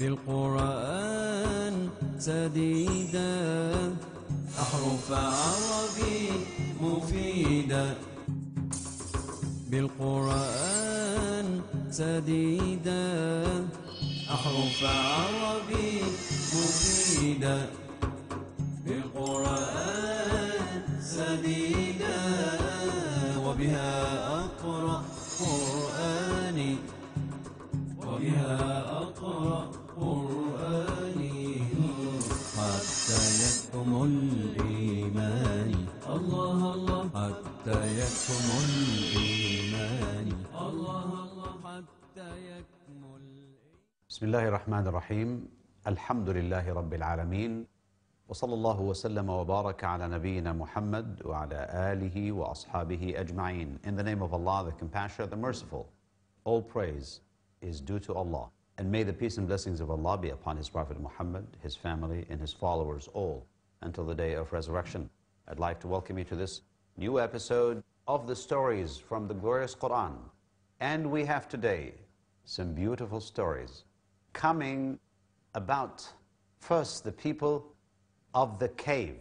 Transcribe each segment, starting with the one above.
بالقرآن سديدا أحرف عربي مفيدا بالقرآن سديدا أحرف عربي مفيدا بالقرآن سديدا وبها أقرأ قرآني وبها حكم الإيمان بسم الله الرحمن الرحيم الحمد لله رب العالمين وصلى الله وسلم وبارك على نبينا مُحَمَدٍ وعلى آله وأصحابه أجمعين In the name of Allah, the Compassionate, the Merciful All praise is due to Allah And may the peace and blessings of Allah be upon his Prophet Muhammad, his family, and his followers all until the day of resurrection. I'd like to welcome you to this new episode of the stories from the glorious Quran. And we have today some beautiful stories coming about first the people of the cave.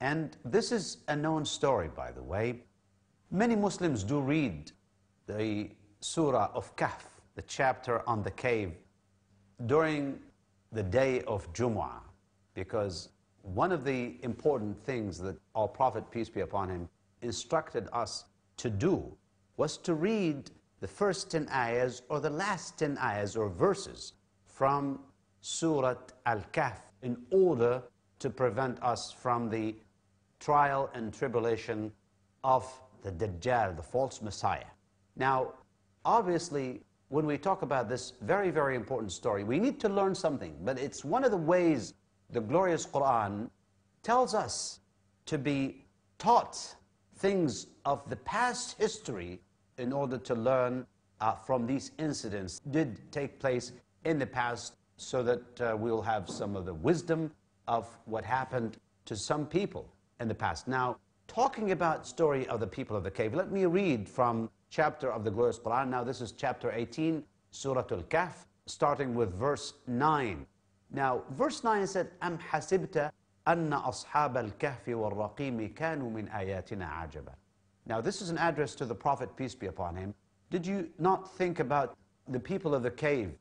And this is a known story, by the way. Many Muslims do read the Surah of Kahf, the chapter on the cave, during the day of Jumu'ah, because one of the important things that our Prophet, peace be upon him, instructed us to do was to read the first 10 ayahs or the last 10 ayahs or verses from Surah Al-Kahf in order to prevent us from the trial and tribulation of the Dajjal, the false Messiah. Now, obviously, when we talk about this very, very important story, we need to learn something, but it's one of the ways the glorious Quran tells us to be taught things of the past history in order to learn uh, from these incidents did take place in the past so that uh, we'll have some of the wisdom of what happened to some people in the past. Now, talking about story of the people of the cave, let me read from chapter of the glorious Quran. Now, this is chapter 18, Surah Al-Kahf, starting with verse 9. Now, verse 9 said, أَمْ أن أصحاب الكهف والرقيم كانوا من آياتنا عجبا Now this is an address to the Prophet, peace be upon him. Did you not think about the people of the cave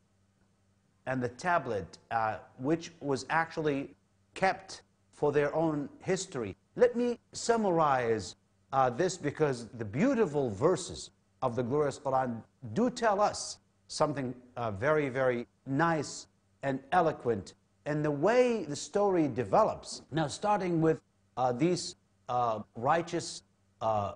and the tablet uh, which was actually kept for their own history? Let me summarize uh, this because the beautiful verses of the glorious Quran do tell us something uh, very, very nice and eloquent and the way the story develops. Now, starting with uh, these uh, righteous uh,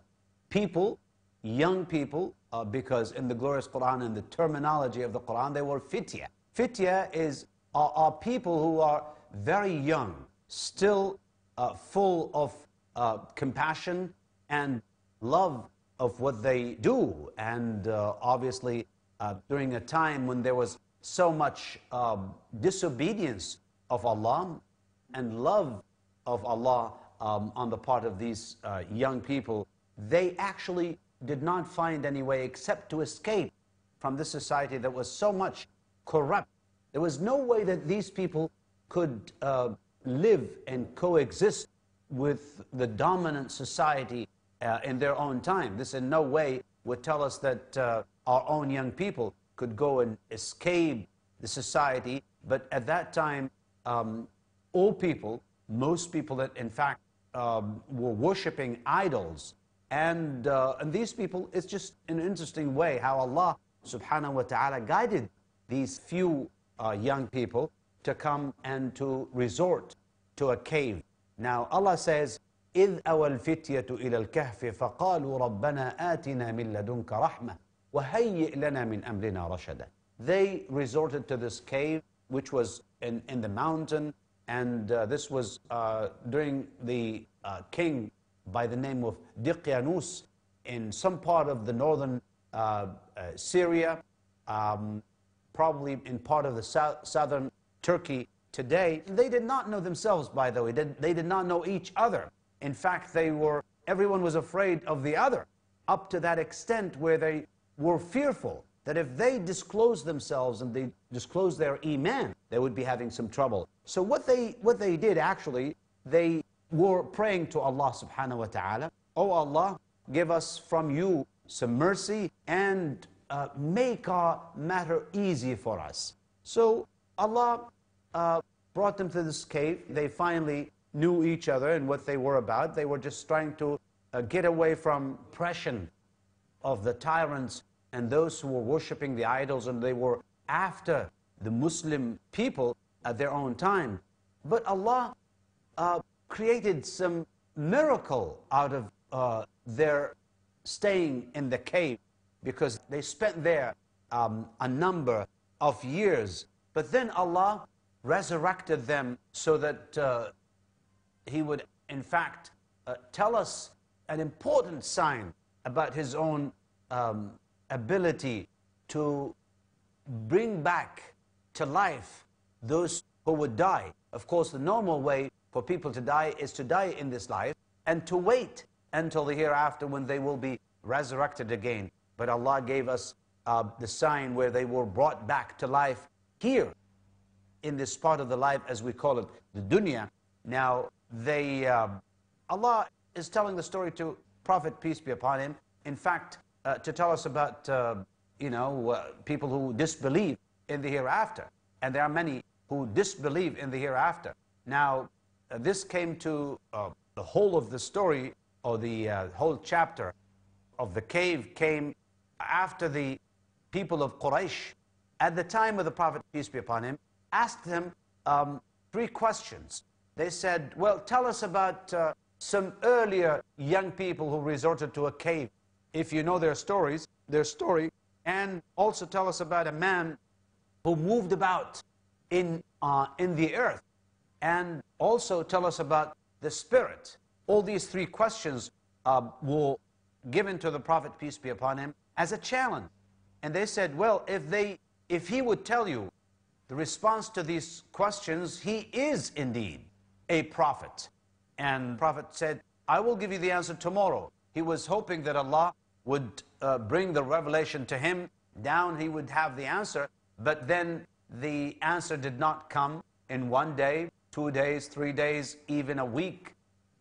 people, young people, uh, because in the glorious Quran, and the terminology of the Quran, they were fitya. Fitya is are people who are very young, still uh, full of uh, compassion and love of what they do, and obviously during a time when there was so much um, disobedience of Allah and love of Allah um, on the part of these uh, young people, they actually did not find any way except to escape from this society that was so much corrupt. There was no way that these people could uh, live and coexist with the dominant society uh, in their own time. This in no way would tell us that uh, our own young people could go and escape the society. But at that time, um, all people, most people that in fact um, were worshipping idols, and, uh, and these people, it's just an interesting way how Allah subhanahu wa ta'ala guided these few uh, young people to come and to resort to a cave. Now Allah says, إذ أوى الفتية إلى الكهف فقالوا ربنا آتنا من لدنك رحمة وهيئ لنا من أمرنا رشدا They resorted to this cave which was in, in the mountain and uh, this was uh, during the uh, king by the name of Diqyanus in some part of the northern uh, uh, Syria, um, probably in part of the south, southern Turkey today. They did not know themselves, by the way. Did, they did not know each other. In fact, they were, everyone was afraid of the other up to that extent where they were fearful that if they disclosed themselves and they disclosed their iman, they would be having some trouble. So what they, what they did actually, they were praying to Allah subhanahu wa ta'ala, oh Allah, give us from you some mercy and uh, make our matter easy for us. So Allah uh, brought them to this cave. They finally knew each other and what they were about. They were just trying to uh, get away from oppression of the tyrants and those who were worshipping the idols, and they were after the Muslim people at their own time. But Allah uh, created some miracle out of uh, their staying in the cave because they spent there um, a number of years. But then Allah resurrected them so that uh, He would, in fact, uh, tell us an important sign about his own um, ability to bring back to life those who would die. Of course, the normal way for people to die is to die in this life and to wait until the hereafter when they will be resurrected again. But Allah gave us uh, the sign where they were brought back to life here in this part of the life, as we call it, the dunya. Now, they, uh, Allah is telling the story to Prophet, peace be upon him, in fact, uh, to tell us about, uh, you know, uh, people who disbelieve in the hereafter. And there are many who disbelieve in the hereafter. Now, uh, this came to uh, the whole of the story, or the uh, whole chapter of the cave came after the people of Quraysh, at the time of the Prophet, peace be upon him, asked him um, three questions. They said, well, tell us about some earlier young people who resorted to a cave. If you know their stories, their story, and also tell us about a man who moved about in, uh, in the earth, and also tell us about the spirit. All these three questions uh, were given to the Prophet, peace be upon him, as a challenge. And they said, well, if, they, if he would tell you the response to these questions, he is indeed a prophet. And Prophet said, I will give you the answer tomorrow. He was hoping that Allah would uh, bring the revelation to him. Down he would have the answer. But then the answer did not come in one day, two days, three days, even a week,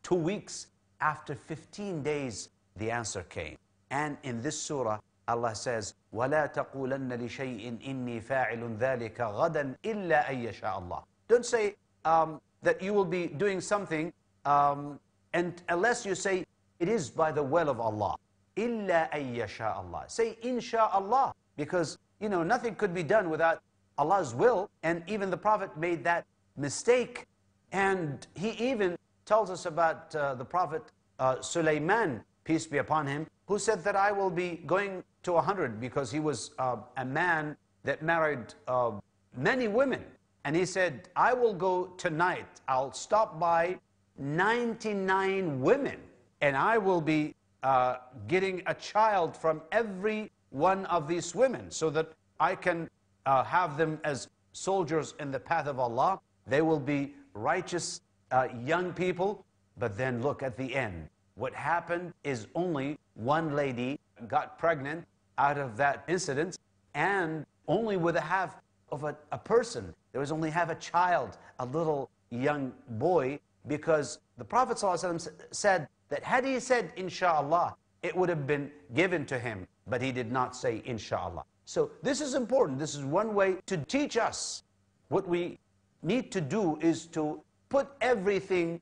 two weeks. After 15 days, the answer came. And in this surah, Allah says, وَلَا تَقُولَنَّ لِشَيْءٍ إِنِّي فَاعِلٌ ذَلِكَ غَدًا إِلَّا أَن يَشَاءَ اللَّهُ Don't say um, that you will be doing something um, and unless you say, it is by the will of Allah. Illa ayyasha Allah. Say, insha Allah. Because, you know, nothing could be done without Allah's will. And even the Prophet made that mistake. And he even tells us about uh, the Prophet uh, Sulaiman, peace be upon him, who said that I will be going to 100 because he was uh, a man that married uh, many women. And he said, I will go tonight. I'll stop by 99 women, and I will be uh, getting a child from every one of these women so that I can uh, have them as soldiers in the path of Allah. They will be righteous uh, young people. But then look at the end. What happened is only one lady got pregnant out of that incident and only with a half of a, a person. There was only half a child, a little young boy because the Prophet ﷺ said that had he said inshallah, it would have been given to him, but he did not say inshallah. So this is important. This is one way to teach us. What we need to do is to put everything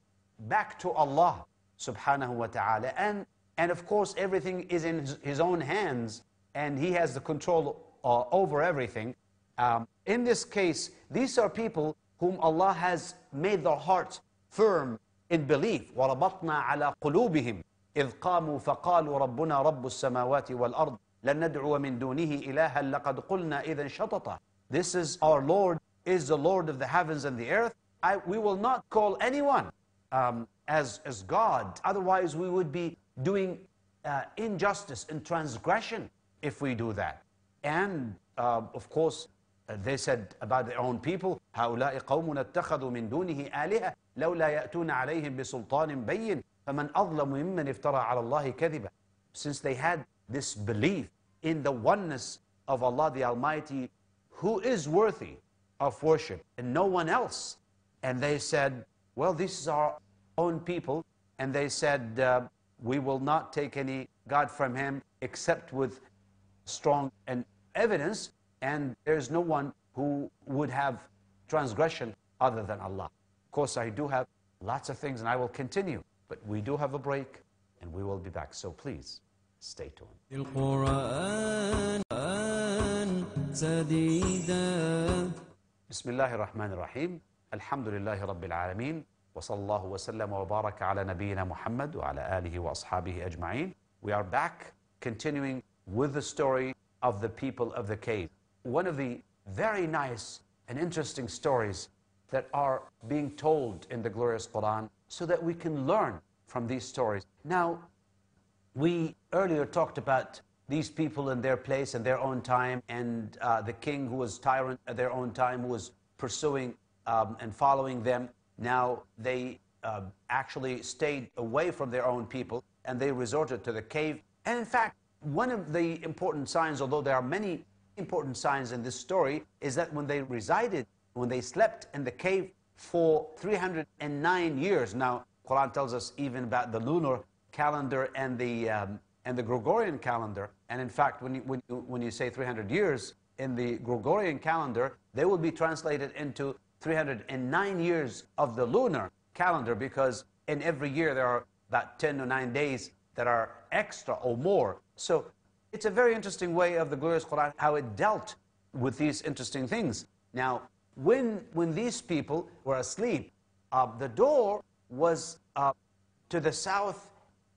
back to Allah subhanahu wa ta'ala. And, and of course, everything is in his, his own hands and he has the control uh, over everything. Um, in this case, these are people whom Allah has made their hearts firm in belief. وَرَبَطْنَا عَلَى قُلُوبِهِمْ إِذْ قَامُوا فَقَالُوا رَبُّنَا رَبُّ السَّمَاوَاتِ وَالْأَرْضِ لَن نَدْعُوَ مِن دُونِهِ إِلَهًا لَقَدْ قُلْنَا إِذًا شَطَطًا This is our Lord, is the Lord of the heavens and the earth. I, we will not call anyone um, as, as God. Otherwise, we would be doing uh, injustice and transgression if we do that. And uh, of course, uh, they said about their own people, هؤلاء قوم اتخذوا من دونه آلهة لولا يأتون عليهم بسلطان بين فمن أظلم ممن افترى على الله كذبا Since they had this belief in the oneness of Allah the Almighty who is worthy of worship and no one else. And they said, well, this is our own people. And they said, uh, we will not take any God from him except with strong and evidence. And there is no one who would have transgression other than Allah course, I do have lots of things and I will continue, but we do have a break and we will be back. So please stay tuned. بسم الله الرحمن الرحيم الحمد لله رب العالمين وصلى الله وسلم وبارك على نبينا محمد وعلى آله وأصحابه أجمعين We are back continuing with the story of the people of the cave. One of the very nice and interesting stories that are being told in the glorious Quran so that we can learn from these stories. Now, we earlier talked about these people in their place and their own time, and uh, the king who was tyrant at their own time who was pursuing um, and following them. Now they uh, actually stayed away from their own people and they resorted to the cave. And in fact, one of the important signs, although there are many important signs in this story, is that when they resided when they slept in the cave for 309 years. Now, Quran tells us even about the lunar calendar and the, um, and the Gregorian calendar. And in fact, when you, when, you, when you say 300 years in the Gregorian calendar, they will be translated into 309 years of the lunar calendar because in every year there are about 10 or 9 days that are extra or more. So it's a very interesting way of the glorious Quran, how it dealt with these interesting things. Now, when, when these people were asleep, uh, the door was uh, to the south,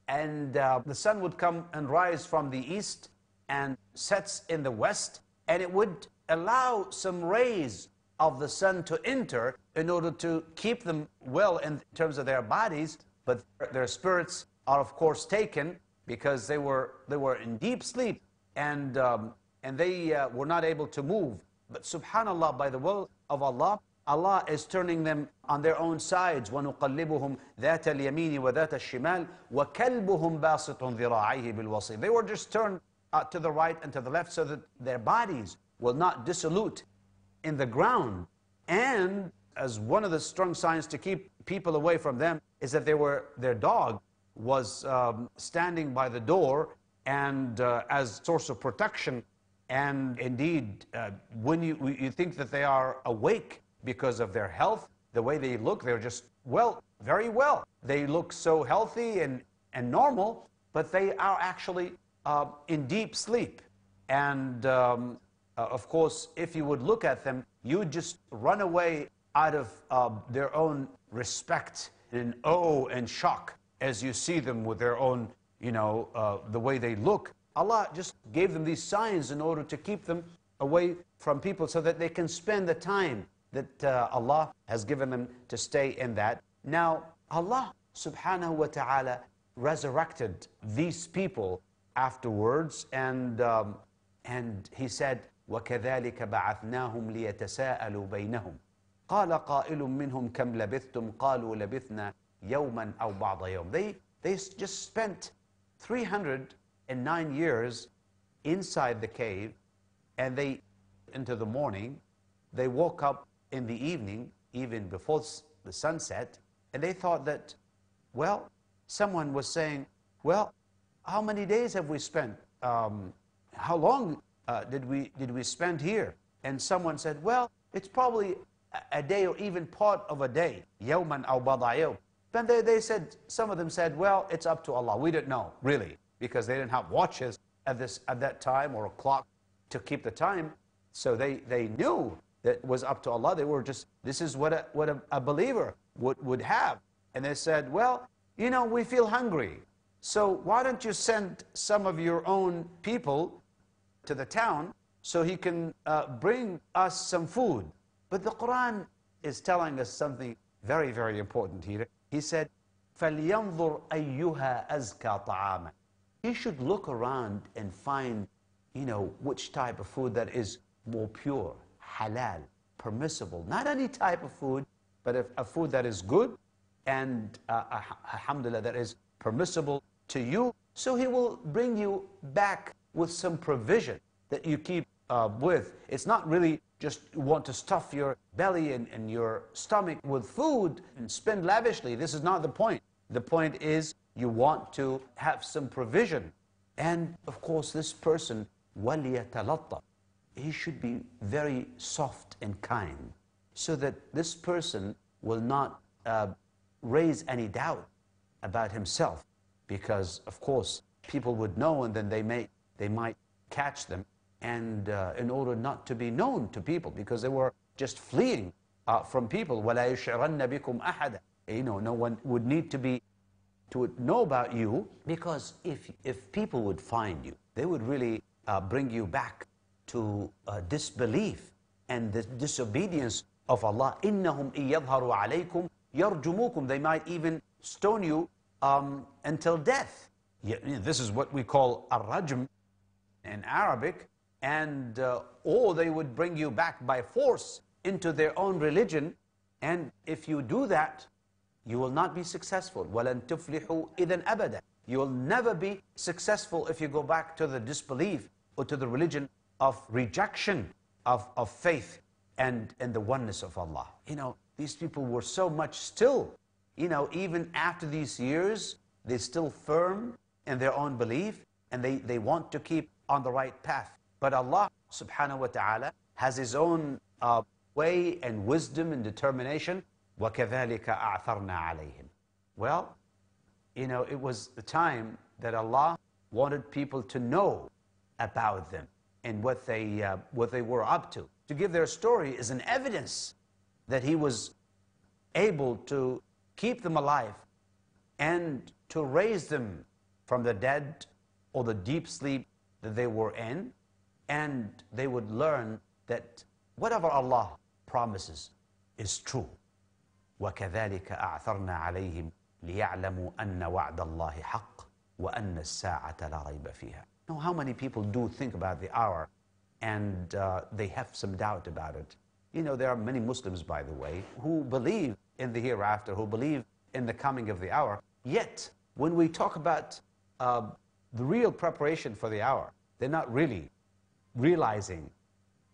and uh, the sun would come and rise from the east and sets in the west, and it would allow some rays of the sun to enter in order to keep them well in terms of their bodies, but their spirits are, of course, taken because they were, they were in deep sleep and, um, and they uh, were not able to move. But subhanAllah, by the will of Allah, Allah is turning them on their own sides. وَنُقَلِّبُهُمْ ذَاتَ الْيَمِينِ وَذَاتَ الشِّمَالِ وَكَلْبُهُمْ بَاسِطٌ ذِرَاعَيْهِ بِالْوَصِيلِ They were just turned uh, to the right and to the left so that their bodies will not dissolute in the ground. And as one of the strong signs to keep people away from them is that they were, their dog was um, standing by the door and uh, as source of protection and indeed, uh, when you, you think that they are awake because of their health, the way they look, they're just, well, very well. They look so healthy and, and normal, but they are actually uh, in deep sleep. And um, uh, of course, if you would look at them, you would just run away out of uh, their own respect and awe and shock as you see them with their own, you know, uh, the way they look Allah just gave them these signs in order to keep them away from people so that they can spend the time that uh, Allah has given them to stay in that. Now, Allah subhanahu wa ta'ala resurrected these people afterwards and, um, and He said, وَكَذَلِكَ بَعَثْنَاهُمْ لِيَتَسَاءَلُوا بَيْنَهُمْ قال قائل منهم كم لبثتم قالوا لبثنا يوما أو بعض يوم they, they just spent 300 and nine years inside the cave, and they into the morning. They woke up in the evening, even before the sunset, and they thought that, well, someone was saying, well, how many days have we spent? Um, how long uh, did we did we spend here? And someone said, well, it's probably a day or even part of a day, Yawman al بضع Then they, they said, some of them said, well, it's up to Allah. We don't know, really because they didn't have watches at, this, at that time or a clock to keep the time. So they, they knew that was up to Allah. They were just, this is what a, what a, a believer would, would have. And they said, well, you know, we feel hungry. So why don't you send some of your own people to the town so he can uh, bring us some food? But the Quran is telling us something very, very important here. He said, فَلْيَنْظُرْ أَيُّهَا أَزْكَى طَعَامًا you should look around and find, you know, which type of food that is more pure, halal, permissible. Not any type of food, but a, a food that is good and, uh, uh, alhamdulillah, that is permissible to you. So he will bring you back with some provision that you keep uh, with. It's not really just want to stuff your belly and, and your stomach with food and spend lavishly. This is not the point. The point is you want to have some provision. And of course, this person, وَلْيَتَلَطَّ He should be very soft and kind so that this person will not uh, raise any doubt about himself. Because, of course, people would know and then they, may, they might catch them. And uh, in order not to be known to people, because they were just fleeing uh, from people. وَلَا يُشْعِرَنَّ بِكُمْ أَحَدًا You know, no one would need to be to know about you because if, if people would find you, they would really uh, bring you back to uh, disbelief and the disobedience of Allah. إِنَّهُمْ إِيَظْهَرُوا عَلَيْكُمْ يَرْجُمُوكُمْ They might even stone you um, until death. This is what we call arrajm in Arabic. And uh, or they would bring you back by force into their own religion. And if you do that, you will not be successful. وَلَن تُفْلِحُوا إِذًا أَبَدًا You will never be successful if you go back to the disbelief or to the religion of rejection of, of faith and, and the oneness of Allah. You know, these people were so much still, you know, even after these years, they're still firm in their own belief and they, they want to keep on the right path. But Allah subhanahu wa ta'ala has His own uh, way and wisdom and determination وَكَذَلِكَ أَعْثَرْنَا عَلَيْهِمْ Well, you know, it was the time that Allah wanted people to know about them and what they, uh, what they were up to. To give their story is an evidence that He was able to keep them alive and to raise them from the dead or the deep sleep that they were in, and they would learn that whatever Allah promises is true. وكذلك أعثرنا عليهم ليعلموا أن وعد الله حق وأن الساعة لا ريب فيها Now how many people do think about the hour and uh, they have some doubt about it. You know, there are many Muslims, by the way, who believe in the hereafter, who believe in the coming of the hour. Yet, when we talk about uh, the real preparation for the hour, they're not really realizing,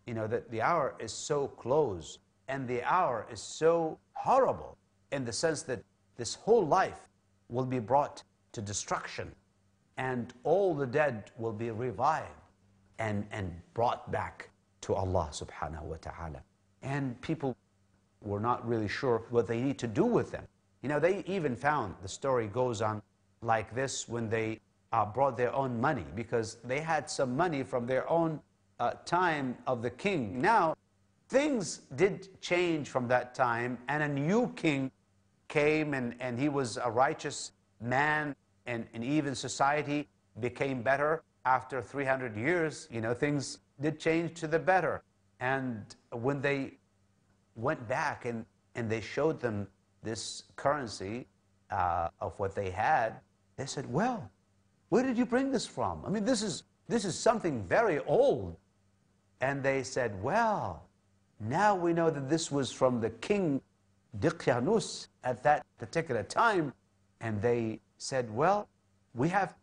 you know, that the hour is so close and the hour is so horrible in the sense that this whole life will be brought to destruction and all the dead will be revived and, and brought back to Allah subhanahu wa ta'ala. And people were not really sure what they need to do with them. You know, they even found, the story goes on like this, when they uh, brought their own money because they had some money from their own uh, time of the king. Now Things did change from that time, and a new king came, and, and he was a righteous man, and, and even society became better. After 300 years, you know, things did change to the better. And when they went back and, and they showed them this currency uh, of what they had, they said, Well, where did you bring this from? I mean, this is, this is something very old. And they said, Well, now we know that this was from the king Dikyanus at that particular time. And they said, well, we have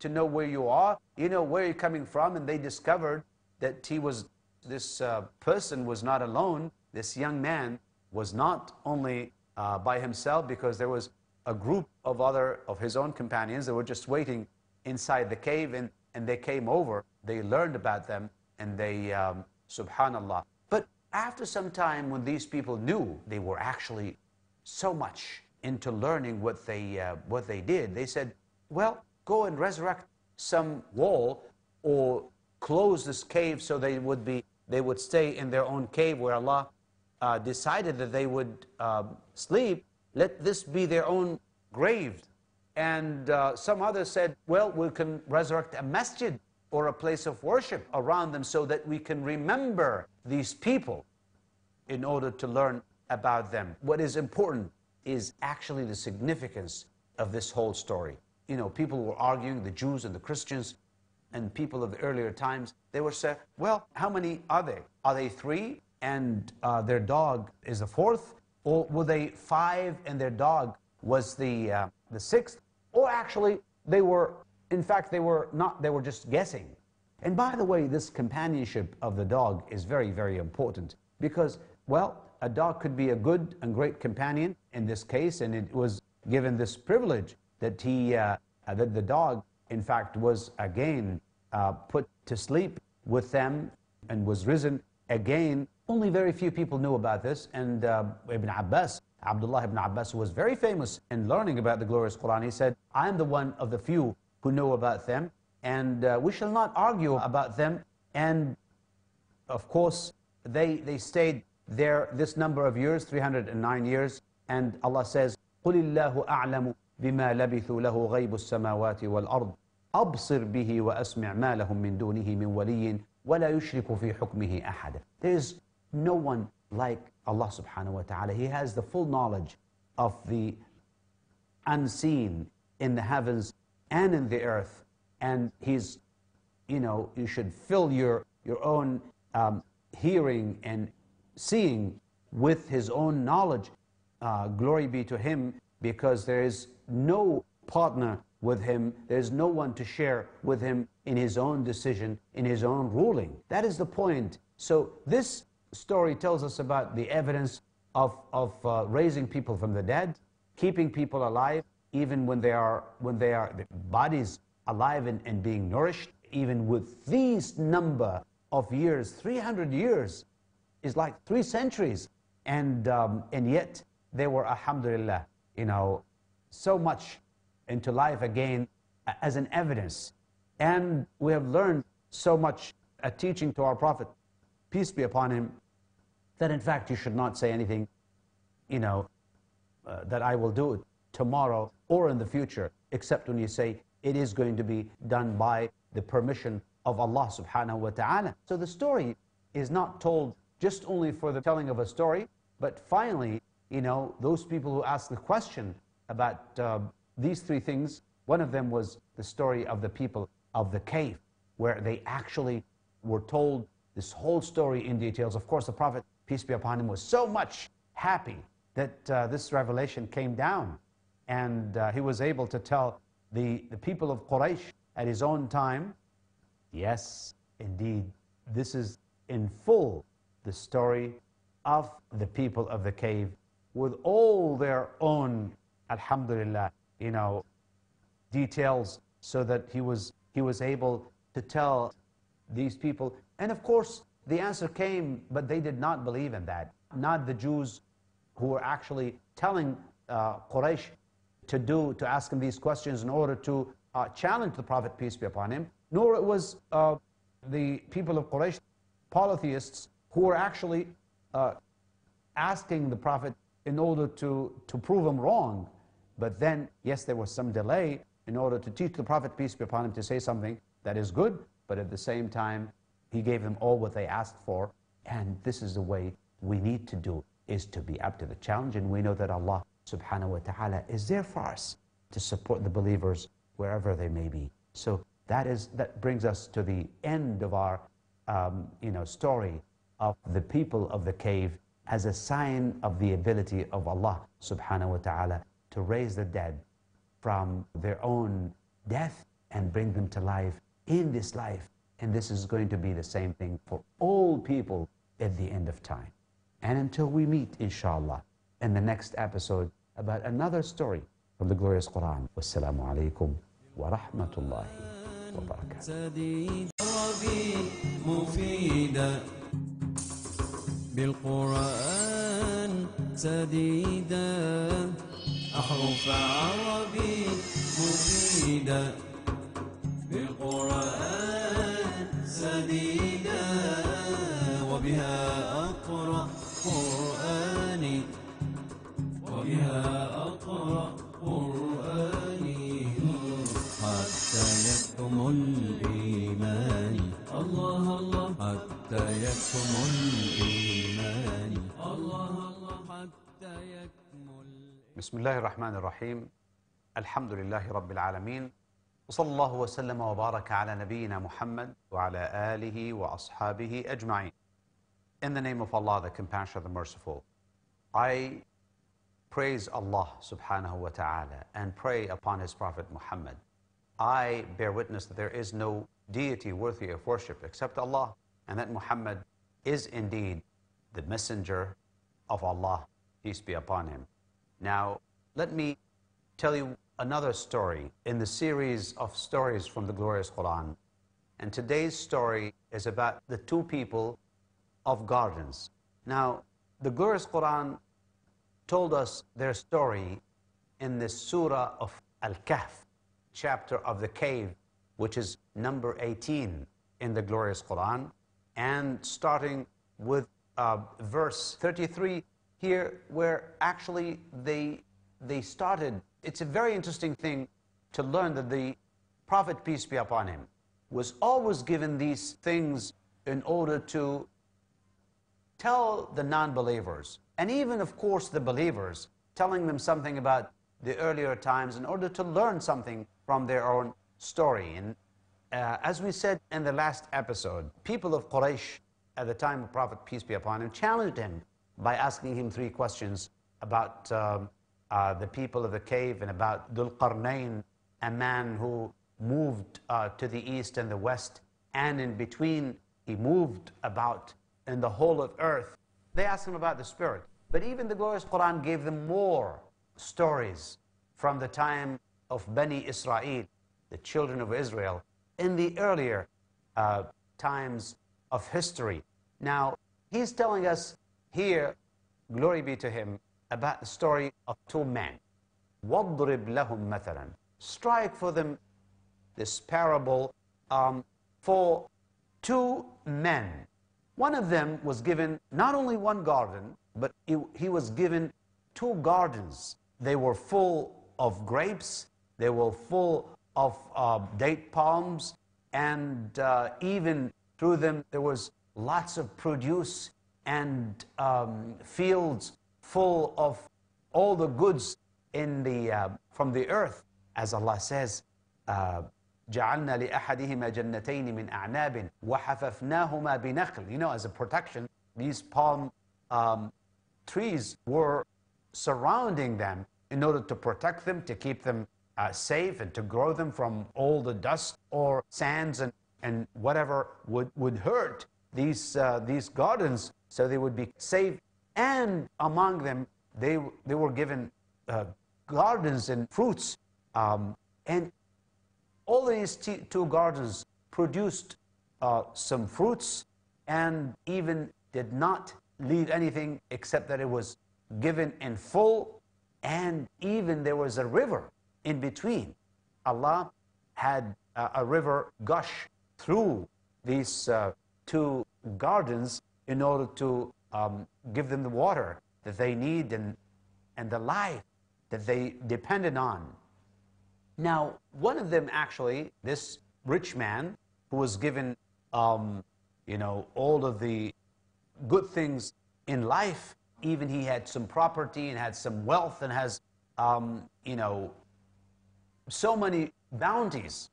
to know where you are, you know where you're coming from. And they discovered that he was, this uh, person was not alone. This young man was not only uh, by himself because there was a group of other, of his own companions that were just waiting inside the cave and, and they came over. They learned about them and they, um, subhanAllah, after some time, when these people knew they were actually so much into learning what they, uh, what they did, they said, Well, go and resurrect some wall or close this cave so they would, be, they would stay in their own cave where Allah uh, decided that they would uh, sleep. Let this be their own grave. And uh, some others said, Well, we can resurrect a masjid or a place of worship around them so that we can remember these people in order to learn about them. What is important is actually the significance of this whole story. You know, people were arguing, the Jews and the Christians and people of the earlier times, they were saying, well, how many are they? Are they three and uh, their dog is the fourth? Or were they five and their dog was the, uh, the sixth? Or actually, they were in fact, they were not, they were just guessing. And by the way, this companionship of the dog is very, very important because, well, a dog could be a good and great companion in this case, and it was given this privilege that he, uh, uh, that the dog, in fact, was again uh, put to sleep with them and was risen again. Only very few people knew about this, and uh, Ibn Abbas, Abdullah ibn Abbas, was very famous in learning about the glorious Quran. He said, I am the one of the few who know about them, and uh, we shall not argue about them. And of course, they, they stayed there this number of years, 309 years, and Allah says, قُلِ اللَّهُ أَعْلَمُ بِمَا لَبِثُوا لَهُ غَيْبُ السَّمَاوَاتِ وَالْأَرْضِ أَبْصِرْ بِهِ وَأَسْمِعْ مَا لَهُم مِّن دُونِهِ مِن وَلِيٍّ وَلَا يُشْرِكُ فِي حُكْمِهِ أَحَدَ." There is no one like Allah subhanahu wa ta'ala. He has the full knowledge of the unseen in the heavens and in the earth. And he's, you know, you should fill your, your own um, hearing and seeing with his own knowledge. Uh, glory be to him, because there is no partner with him. There's no one to share with him in his own decision, in his own ruling. That is the point. So this story tells us about the evidence of, of uh, raising people from the dead, keeping people alive, even when they are, when they are, their bodies alive and, and being nourished, even with these number of years, 300 years is like three centuries. And, um, and yet they were, alhamdulillah, you know, so much into life again as an evidence. And we have learned so much a teaching to our Prophet, peace be upon him, that in fact you should not say anything, you know, uh, that I will do it tomorrow or in the future, except when you say it is going to be done by the permission of Allah subhanahu wa ta'ala. So the story is not told just only for the telling of a story, but finally, you know, those people who asked the question about uh, these three things, one of them was the story of the people of the cave, where they actually were told this whole story in details. Of course, the Prophet, peace be upon him, was so much happy that uh, this revelation came down. And uh, he was able to tell the, the people of Quraysh at his own time, yes, indeed, this is in full the story of the people of the cave with all their own, alhamdulillah, you know, details so that he was, he was able to tell these people. And of course, the answer came, but they did not believe in that. Not the Jews who were actually telling uh, Quraysh to do, to ask him these questions in order to uh, challenge the Prophet, peace be upon him, nor it was uh, the people of Quraysh, polytheists, who were actually uh, asking the Prophet in order to, to prove him wrong. But then, yes, there was some delay in order to teach the Prophet, peace be upon him, to say something that is good, but at the same time, he gave them all what they asked for. And this is the way we need to do, is to be up to the challenge. And we know that Allah subhanahu wa ta'ala is there for us to support the believers wherever they may be. So that is that brings us to the end of our um, you know story of the people of the cave as a sign of the ability of Allah subhanahu wa ta'ala to raise the dead from their own death and bring them to life in this life. And this is going to be the same thing for all people at the end of time. And until we meet, inshallah in the next episode about another story from the glorious Quran. Wassalamu alaikum wa rahmatullahi wa barakatuh. سديدا وبها أقرأ قرآن فيها أقرأ قرآني حتى يكتم الإيمان الله الله حتى يكتم الإيمان الله الله حتى يكمل بسم الله الرحمن الرحيم الحمد لله رب العالمين وصلى الله وسلم وبارك على نبينا محمد وعلى آله وأصحابه أجمعين In the name of Allah, the Compassionate, the Merciful, I praise Allah subhanahu wa ta'ala and pray upon his prophet Muhammad. I bear witness that there is no deity worthy of worship except Allah and that Muhammad is indeed the messenger of Allah, peace be upon him. Now, let me tell you another story in the series of stories from the glorious Quran. And today's story is about the two people of gardens. Now, the glorious Quran told us their story in the Surah of Al-Kahf, chapter of the cave, which is number 18 in the glorious Quran. And starting with uh, verse 33 here, where actually they, they started. It's a very interesting thing to learn that the Prophet, peace be upon him, was always given these things in order to tell the non believers and even, of course, the believers, telling them something about the earlier times in order to learn something from their own story. And uh, as we said in the last episode, people of Quraysh at the time of Prophet, peace be upon him, challenged him by asking him three questions about um, uh, the people of the cave and about Dhul Qarnayn, a man who moved uh, to the east and the west, and in between, he moved about in the whole of earth. They asked him about the spirit. But even the glorious Quran gave them more stories from the time of Bani Israel, the children of Israel, in the earlier uh, times of history. Now, he's telling us here, glory be to him, about the story of two men. وَاضْرِبْ لَهُمْ مَثَلًا Strike for them this parable um, for two men. One of them was given not only one garden, but he, he was given two gardens. They were full of grapes, they were full of uh, date palms, and uh, even through them there was lots of produce and um, fields full of all the goods in the, uh, from the earth. As Allah says, جعلنا لأحدهما جنتين من أعناب وحففناهما بنخل. You know, as a protection, these palm um, trees were surrounding them in order to protect them, to keep them uh, safe, and to grow them from all the dust or sands and, and whatever would, would hurt these, uh, these gardens so they would be safe. And among them, they, they were given uh, gardens and fruits. Um, and all these two gardens produced uh, some fruits and even did not leave anything except that it was given in full, and even there was a river in between. Allah had uh, a river gush through these uh, two gardens in order to um, give them the water that they need and, and the life that they depended on. Now, one of them actually, this rich man who was given, um, you know, all of the good things in life. Even he had some property and had some wealth and has, um, you know, so many bounties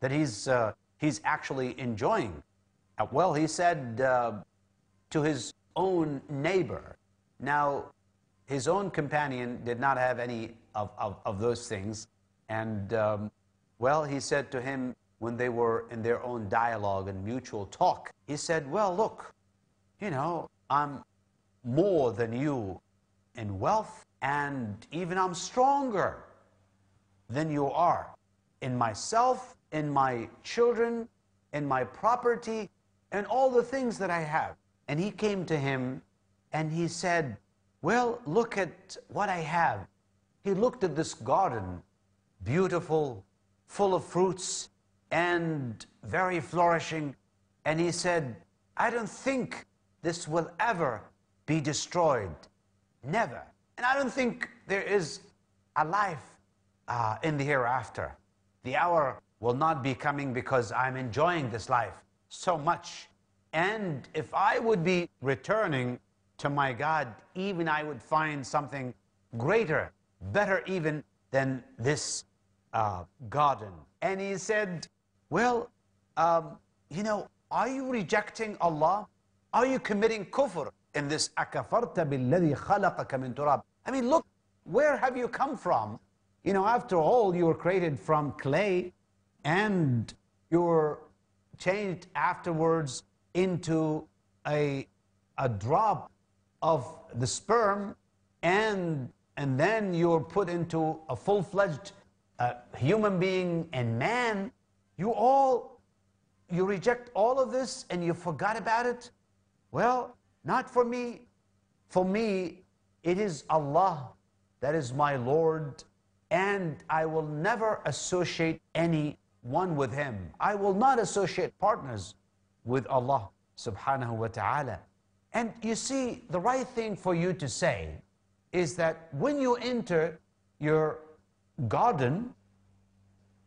that he's, uh, he's actually enjoying. Uh, well, he said uh, to his own neighbor. Now, his own companion did not have any of, of, of those things. And, um, well, he said to him when they were in their own dialogue and mutual talk, he said, Well, look, you know, I'm more than you in wealth, and even I'm stronger than you are in myself, in my children, in my property, and all the things that I have. And he came to him and he said, Well, look at what I have. He looked at this garden, beautiful, full of fruits, and very flourishing. And he said, I don't think this will ever be destroyed. Never. And I don't think there is a life uh, in the hereafter. The hour will not be coming because I'm enjoying this life so much. And if I would be returning to my God, even I would find something greater, better even than this uh, garden. And he said, Well, um, you know, are you rejecting Allah? Are you committing kufr in this akafarta billadhi khalaqaka min turab? I mean, look, where have you come from? You know, after all, you were created from clay and you were changed afterwards into a, a drop of the sperm and, and then you were put into a full-fledged uh, human being and man. You all, you reject all of this and you forgot about it. Well, not for me. For me, it is Allah that is my Lord, and I will never associate any one with Him. I will not associate partners with Allah subhanahu wa ta'ala. And you see, the right thing for you to say is that when you enter your garden,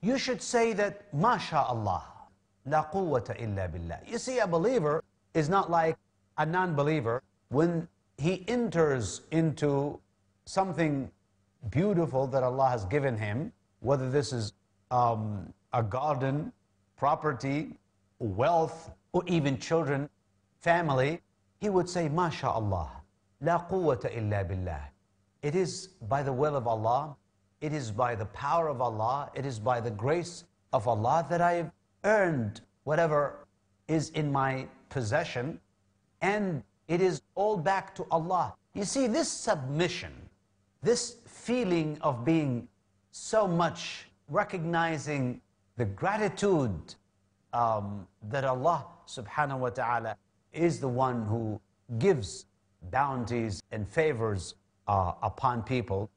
you should say that, MashaAllah, la quwwata illa billah. You see, a believer is not like a non believer, when he enters into something beautiful that Allah has given him, whether this is um, a garden, property, wealth, or even children, family, he would say, MashaAllah, la quwwata illa billah. It is by the will of Allah, it is by the power of Allah, it is by the grace of Allah that I have earned whatever is in my possession and it is all back to Allah. You see, this submission, this feeling of being so much recognizing the gratitude um, that Allah subhanahu wa ta'ala is the one who gives bounties and favors uh, upon people.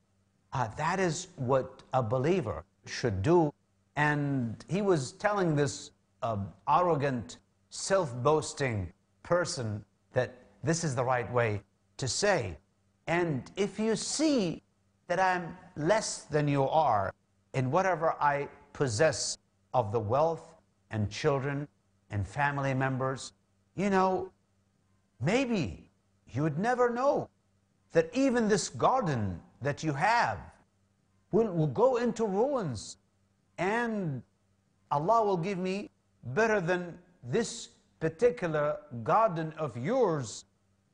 Uh, that is what a believer should do. And he was telling this uh, arrogant, self boasting person that this is the right way to say. And if you see that I'm less than you are in whatever I possess of the wealth and children and family members, you know, maybe you would never know that even this garden that you have will, will go into ruins and Allah will give me better than this particular garden of yours,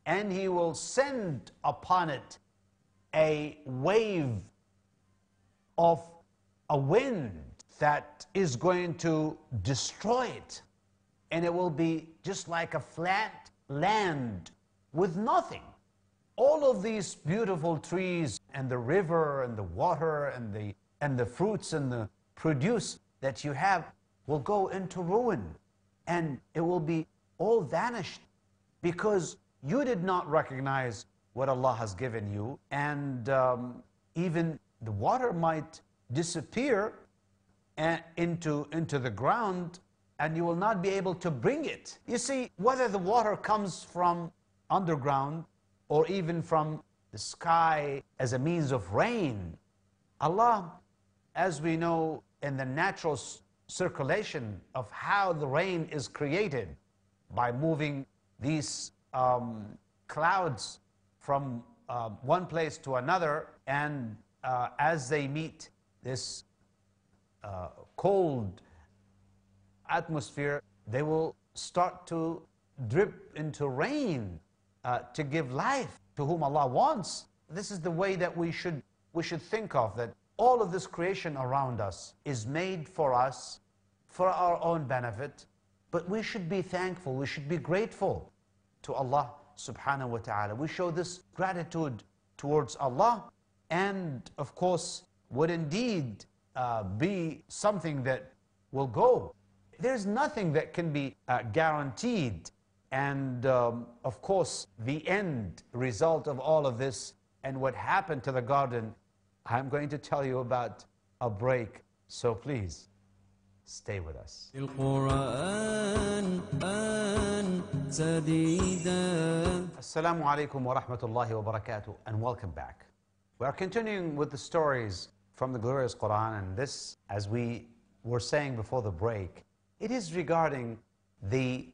and he will send upon it a wave of a wind that is going to destroy it. And it will be just like a flat land with nothing. All of these beautiful trees and the river and the water and the, and the fruits and the produce that you have will go into ruin and it will be all vanished because you did not recognize what Allah has given you, and um, even the water might disappear eh, into, into the ground, and you will not be able to bring it. You see, whether the water comes from underground or even from the sky as a means of rain, Allah, as we know in the natural circulation of how the rain is created by moving these um, clouds from uh, one place to another, and uh, as they meet this uh, cold atmosphere, they will start to drip into rain uh, to give life to whom Allah wants. This is the way that we should, we should think of that all of this creation around us is made for us, for our own benefit, but we should be thankful, we should be grateful to Allah subhanahu wa ta'ala. We show this gratitude towards Allah, and of course, would indeed uh, be something that will go. There's nothing that can be uh, guaranteed. And um, of course, the end result of all of this and what happened to the garden I'm going to tell you about a break, so please stay with us. Assalamu alaikum wa rahmatullahi wa barakatuh, and welcome back. We are continuing with the stories from the glorious Quran, and this, as we were saying before the break, it is regarding the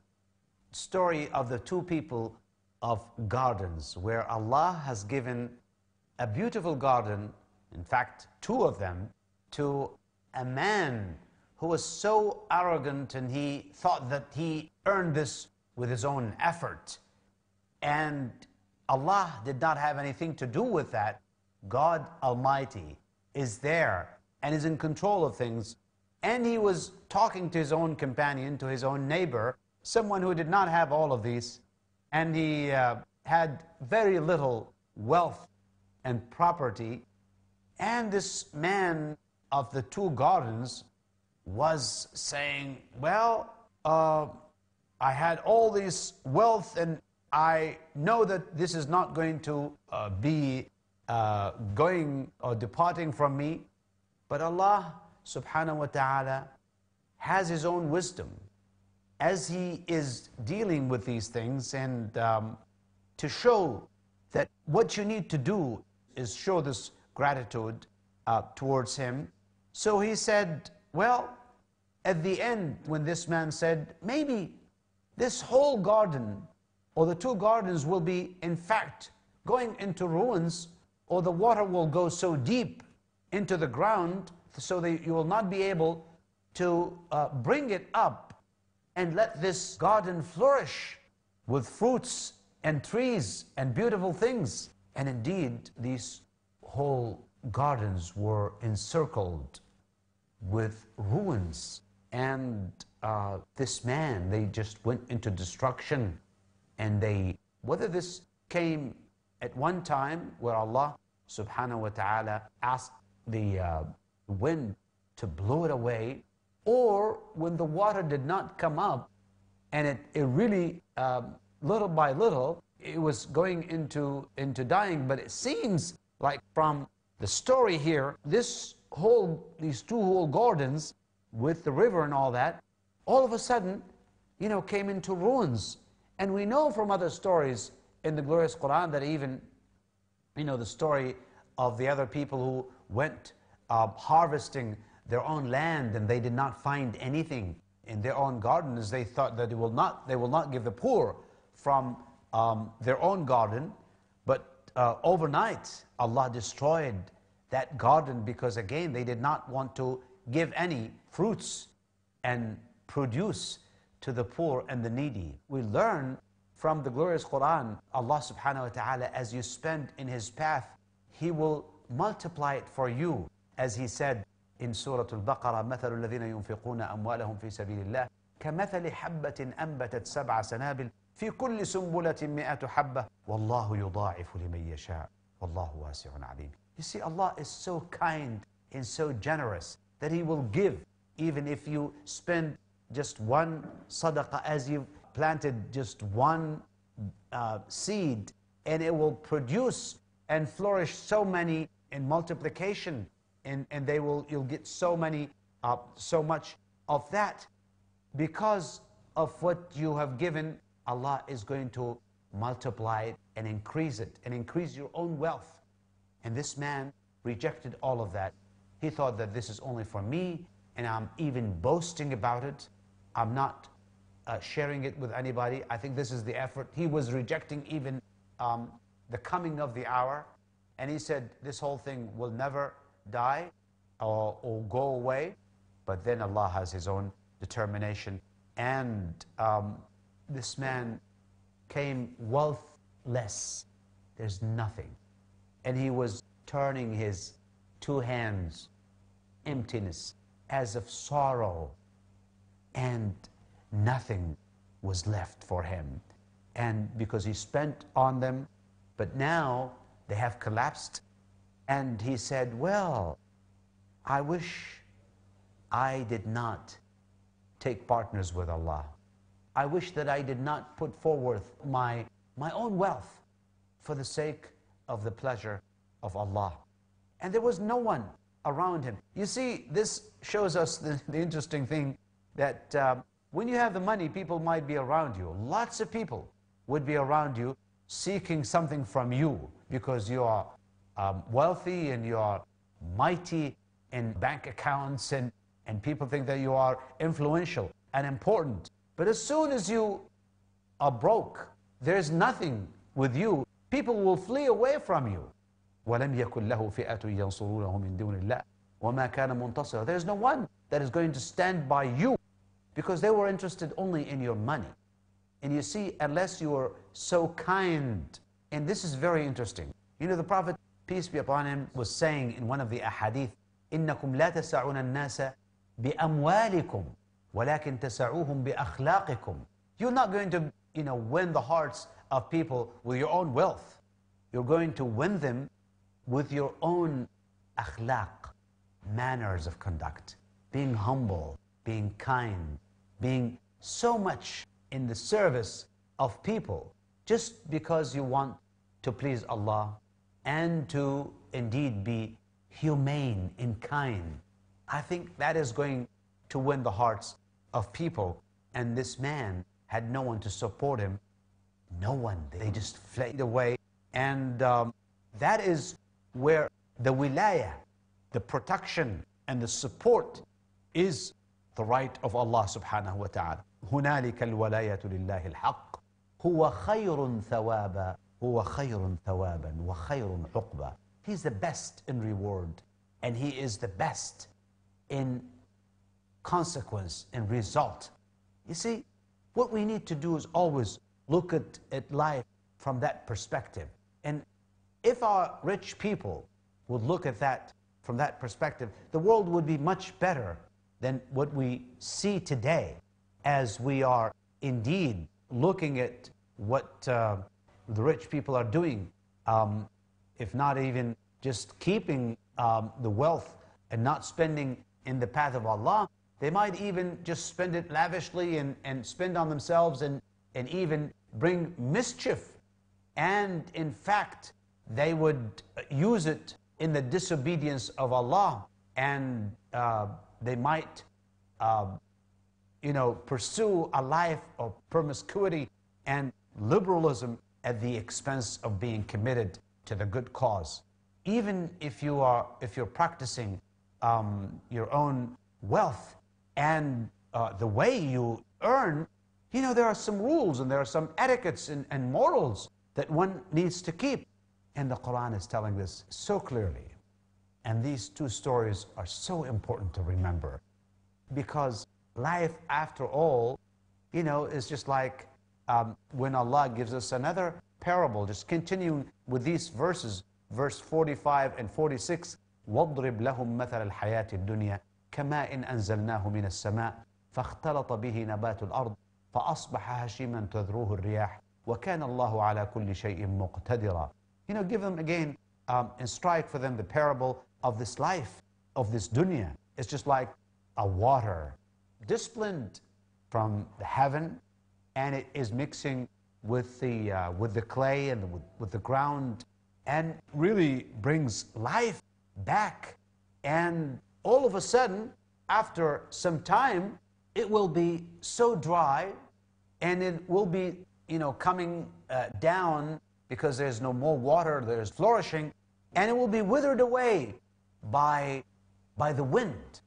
story of the two people of gardens, where Allah has given a beautiful garden in fact, two of them, to a man who was so arrogant and he thought that he earned this with his own effort. And Allah did not have anything to do with that. God Almighty is there and is in control of things. And he was talking to his own companion, to his own neighbor, someone who did not have all of these. And he uh, had very little wealth and property and this man of the two gardens was saying, Well, uh, I had all this wealth, and I know that this is not going to uh, be uh, going or departing from me. But Allah subhanahu wa ta'ala has His own wisdom as He is dealing with these things and um, to show that what you need to do is show this gratitude uh, towards him. So he said, Well, at the end, when this man said, Maybe this whole garden or the two gardens will be, in fact, going into ruins, or the water will go so deep into the ground so that you will not be able to uh, bring it up and let this garden flourish with fruits and trees and beautiful things. And indeed, these whole gardens were encircled with ruins. And uh, this man, they just went into destruction. And they, whether this came at one time where Allah subhanahu wa ta'ala asked the uh, wind to blow it away, or when the water did not come up and it, it really, uh, little by little, it was going into, into dying, but it seems like from the story here, this whole, these two whole gardens with the river and all that, all of a sudden, you know, came into ruins. And we know from other stories in the glorious Quran that even, you know, the story of the other people who went uh, harvesting their own land and they did not find anything in their own gardens. They thought that they will not, they will not give the poor from um, their own garden uh, overnight, Allah destroyed that garden because again, they did not want to give any fruits and produce to the poor and the needy. We learn from the glorious Quran, Allah subhanahu wa ta'ala, as you spend in His path, He will multiply it for you. As He said in Surah Al-Baqarah, مَثَلُ الَّذِينَ يُنْفِقُونَ أَمْوَالَهُمْ فِي سَبِيلِ اللَّهِ كَمَثَلِ حَبَّةٍ أَنْبَتَتْ سَبْعَ سَنَابِلَ في كل سنبلة مئة حبة والله يضاعف لمن يشاء والله واسع عليم You see Allah is so kind and so generous that He will give even if you spend just one sadaqah as you've planted just one uh, seed and it will produce and flourish so many in multiplication and, and they will you'll get so many uh, so much of that because of what you have given Allah is going to multiply it and increase it and increase your own wealth. And this man rejected all of that. He thought that this is only for me and I'm even boasting about it. I'm not uh, sharing it with anybody. I think this is the effort. He was rejecting even um, the coming of the hour. And he said, This whole thing will never die or, or go away. But then Allah has His own determination and um, this man came wealthless. There's nothing. And he was turning his two hands, emptiness, as of sorrow. And nothing was left for him. And because he spent on them, but now they have collapsed. And he said, Well, I wish I did not take partners with Allah. I wish that I did not put forward my, my own wealth for the sake of the pleasure of Allah. And there was no one around him. You see, this shows us the, the interesting thing that um, when you have the money, people might be around you. Lots of people would be around you seeking something from you because you are um, wealthy and you are mighty in bank accounts and, and people think that you are influential and important but as soon as you are broke, there's nothing with you, people will flee away from you. There's no one that is going to stand by you because they were interested only in your money. And you see, unless you are so kind, and this is very interesting. You know, the Prophet, peace be upon him, was saying in one of the ahadith, إِنَّكُمْ لَا تَسَعُونَ النَّاسَ بِأَمْوَالِكُمْ ولكن تسعوهم بأخلاقكم You're not going to you know, win the hearts of people with your own wealth. You're going to win them with your own akhlaq, manners of conduct, being humble, being kind, being so much in the service of people just because you want to please Allah and to indeed be humane and kind. I think that is going to win the hearts of people. And this man had no one to support him. No one. They just fled away. And um, that is where the wilayah, the protection and the support is the right of Allah subhanahu wa ta'ala. هنالك الولاية لله الحق هو خير ثوابا هو خير ثوابا وخير عقبا He's the best in reward and he is the best in consequence and result. You see, what we need to do is always look at, at life from that perspective. And if our rich people would look at that from that perspective, the world would be much better than what we see today as we are indeed looking at what uh, the rich people are doing, um, if not even just keeping um, the wealth and not spending in the path of Allah, they might even just spend it lavishly and, and spend on themselves and, and even bring mischief. And in fact, they would use it in the disobedience of Allah and uh, they might, uh, you know, pursue a life of promiscuity and liberalism at the expense of being committed to the good cause. Even if you are, if you're practicing um, your own wealth and uh, the way you earn, you know, there are some rules and there are some etiquettes and, and morals that one needs to keep. And the Quran is telling this so clearly. And these two stories are so important to remember because life, after all, you know, is just like um, when Allah gives us another parable, just continuing with these verses, verse 45 and 46. وَاضْرِبْ لَهُمْ مَثَلَ الْحَيَاةِ الدُّنْيَا كماء إن أنزلناه من السماء فاختلط به نبات الأرض فأصبح هشيما تذروه الرياح وكان الله على كل شيء مقتدرا You know, give them again um, and strike for them the parable of this life, of this dunya. It's just like a water disciplined from the heaven and it is mixing with the, uh, with the clay and the, with, with the ground and really brings life back and all of a sudden, after some time, it will be so dry and it will be, you know, coming uh, down because there's no more water, there's flourishing, and it will be withered away by, by the wind.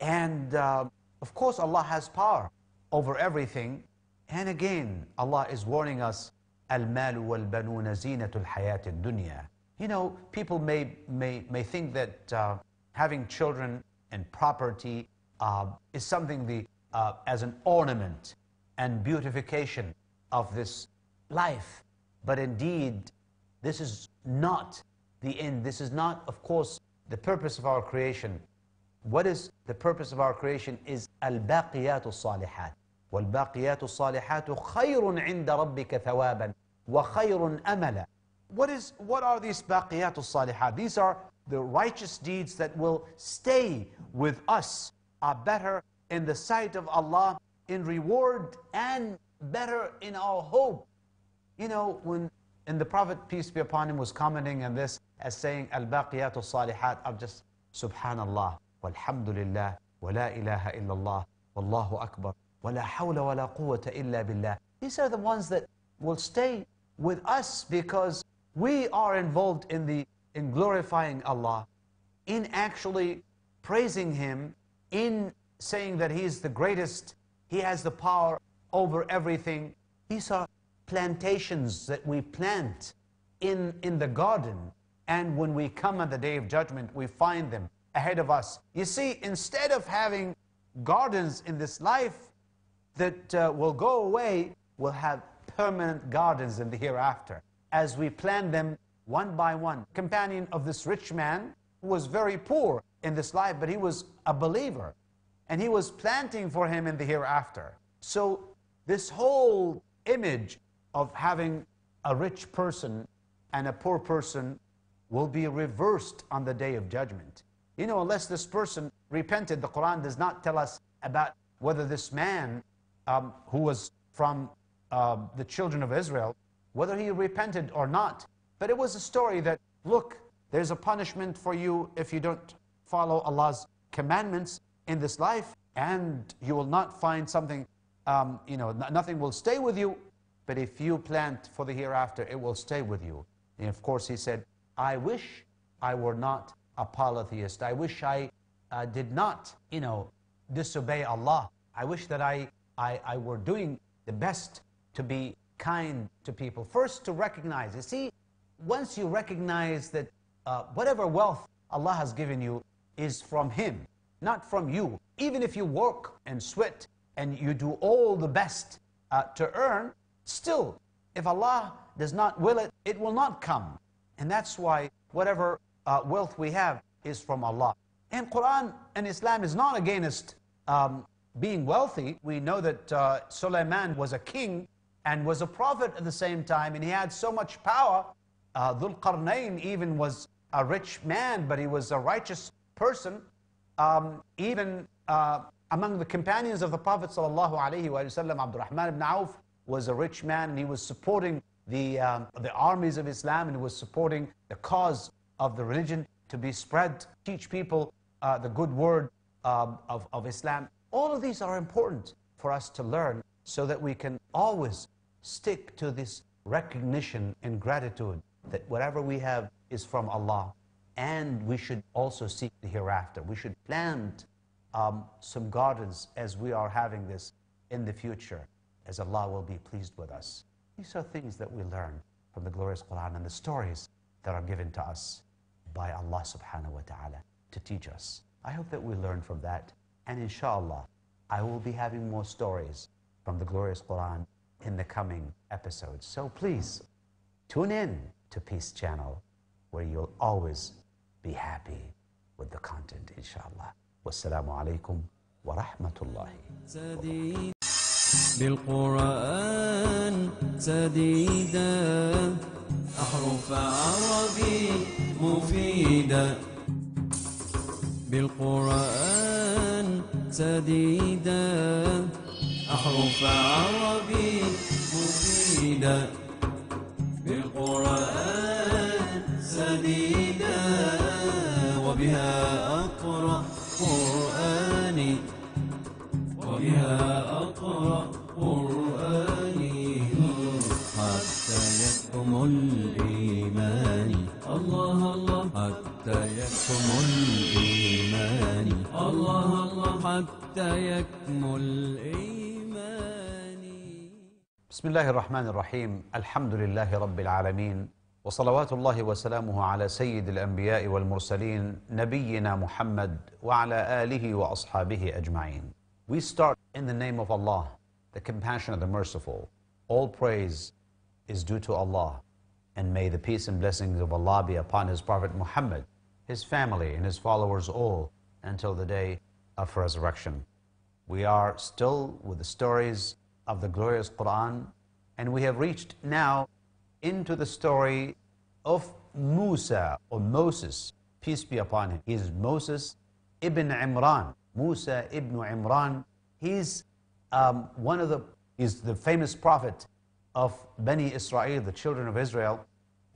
And uh, of course, Allah has power over everything. And again, Allah is warning us, المال والبنون زينة الحياة dunya." You know, people may, may, may think that uh, having children and property uh, is something the, uh, as an ornament and beautification of this life. But indeed, this is not the end. This is not, of course, the purpose of our creation. What is the purpose of our creation is الباقيات الصالحات والباقيات الصالحات خير عند ربك ثوابا وخير amala. What is what are these باقيات salihat? These are the righteous deeds that will stay with us are better in the sight of Allah in reward and better in our hope. You know, when and the Prophet, peace be upon him, was commenting on this as saying, Al Baqiyatu Salihat, of just Subhanallah, Walhamdulillah, Wa la ilaha illallah, Wallahu Akbar, Wa la hawla wa la quwwata illa billah. These are the ones that will stay with us because we are involved in the in glorifying Allah, in actually praising Him, in saying that He is the greatest, He has the power over everything. These are plantations that we plant in, in the garden. And when we come on the day of judgment, we find them ahead of us. You see, instead of having gardens in this life that uh, will go away, we'll have permanent gardens in the hereafter as we plant them one by one. Companion of this rich man who was very poor in this life, but he was a believer. And he was planting for him in the hereafter. So, this whole image of having a rich person and a poor person will be reversed on the day of judgment. You know, unless this person repented, the Quran does not tell us about whether this man um, who was from uh, the children of Israel, whether he repented or not. But it was a story that, look, there's a punishment for you if you don't follow Allah's commandments in this life, and you will not find something, um, you know, nothing will stay with you. But if you plant for the hereafter, it will stay with you. And of course, he said, I wish I were not a polytheist. I wish I uh, did not, you know, disobey Allah. I wish that I, I, I were doing the best to be kind to people. First, to recognize, you see, once you recognize that uh, whatever wealth Allah has given you is from Him, not from you, even if you work and sweat and you do all the best uh, to earn, still, if Allah does not will it, it will not come. And that's why whatever uh, wealth we have is from Allah. And Quran and Islam is not against um, being wealthy. We know that uh, was a king and was a prophet at the same time, and he had so much power uh, Dhul Qarnayn even was a rich man, but he was a righteous person. Um, even uh, among the companions of the Prophet sallallahu alaihi wasallam, Abdurrahman ibn Auf was a rich man, and he was supporting the uh, the armies of Islam, and he was supporting the cause of the religion to be spread, teach people uh, the good word um, of, of Islam. All of these are important for us to learn so that we can always stick to this recognition and gratitude that whatever we have is from Allah. And we should also seek the hereafter. We should plant um, some gardens as we are having this in the future, as Allah will be pleased with us. These are things that we learn from the glorious Quran and the stories that are given to us by Allah subhanahu wa ta'ala to teach us. I hope that we learn from that. And inshallah, I will be having more stories from the glorious Quran in the coming episodes. So please tune in. to Peace Channel, where you'll always be happy with the content, inshallah. Wassalamu alaikum wa rahmatullahi بالقرآن سديدا أحرف عربي مفيدا بالقرآن سديدا أحرف عربي مفيدا مديدا وبها أقرأ قرآني وبها أقرأ قرآني حتى يكمل الايمان الله الله حتى يكمل الايمان الله الله حتى يكمل إيماني بسم الله الرحمن الرحيم الحمد لله رب العالمين وصلوات الله وسلامه على سيد الأنبياء والمرسلين نبينا محمد وعلى آله وأصحابه أجمعين We start in the name of Allah, the compassionate, the merciful. All praise is due to Allah. And may the peace and blessings of Allah be upon His Prophet Muhammad, his family, and his followers all until the day of resurrection. We are still with the stories of the glorious Quran, and we have reached now into the story of Musa or Moses, peace be upon him. He is Moses ibn Imran, Musa ibn Imran. He's um, one of the, he's the famous prophet of Bani Israel, the children of Israel.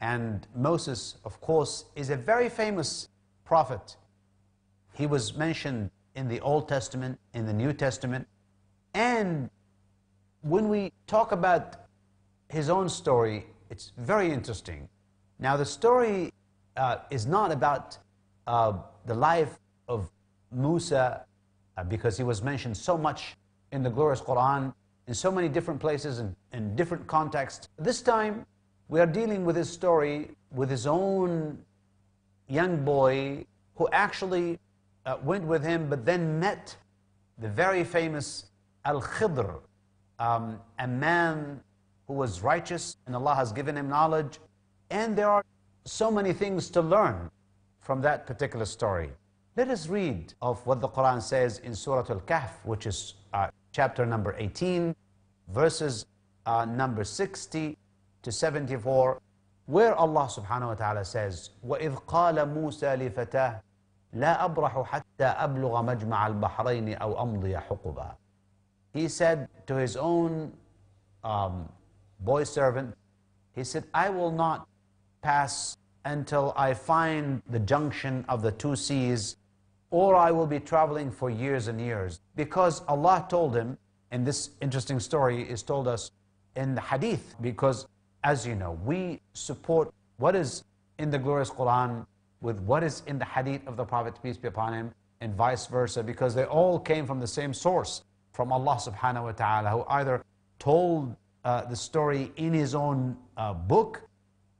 And Moses, of course, is a very famous prophet. He was mentioned in the Old Testament, in the New Testament. And when we talk about his own story, it's very interesting. Now, the story uh, is not about uh, the life of Musa uh, because he was mentioned so much in the glorious Quran in so many different places and in different contexts. This time, we are dealing with his story with his own young boy who actually uh, went with him but then met the very famous Al Khidr, um, a man who was righteous, and Allah has given him knowledge. And there are so many things to learn from that particular story. Let us read of what the Quran says in Surah Al Kahf, which is uh, chapter number 18, verses uh, number 60 to 74, where Allah subhanahu wa ta'ala says, وَإِذْ قَالَ مُوسَى لِفَتَاهُ لا أبرح حتى أبلغ مجمع البحرين أو أمضي حقبا. He said to his own um, boy servant, he said, I will not pass until I find the junction of the two seas, or I will be traveling for years and years. Because Allah told him, and this interesting story is told us in the hadith, because as you know, we support what is in the glorious Quran with what is in the hadith of the Prophet, peace be upon him, and vice versa, because they all came from the same source, from Allah subhanahu wa ta'ala, who either told uh, the story in his own uh, book,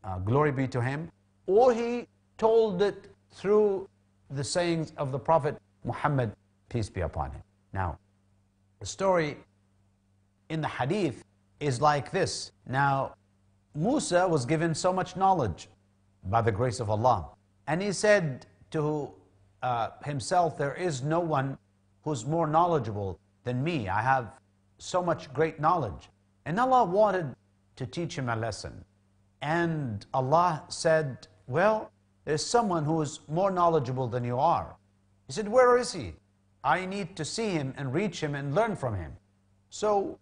uh, glory be to him, or he told it through the sayings of the Prophet Muhammad, peace be upon him. Now, the story in the hadith is like this. Now, Musa was given so much knowledge by the grace of Allah, and he said to uh, himself, There is no one who's more knowledgeable than me. I have so much great knowledge. And Allah wanted to teach him a lesson. And Allah said, Well, there's someone who is more knowledgeable than you are. He said, Where is he? I need to see him and reach him and learn from him. So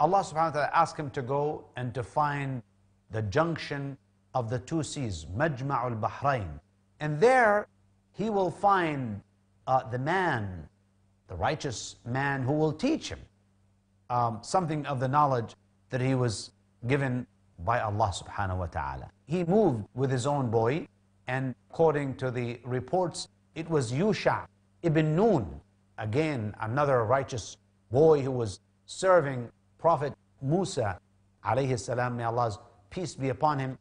Allah subhanahu wa ta'ala asked him to go and to find the junction of the two seas, Majma'ul Bahrain. And there he will find uh, the man, the righteous man who will teach him um, something of the knowledge that he was given by Allah subhanahu wa ta'ala. He moved with his own boy, and according to the reports, it was Yusha ibn Nun, again another righteous boy who was serving Prophet Musa alayhi salam, may Allah's peace be upon him.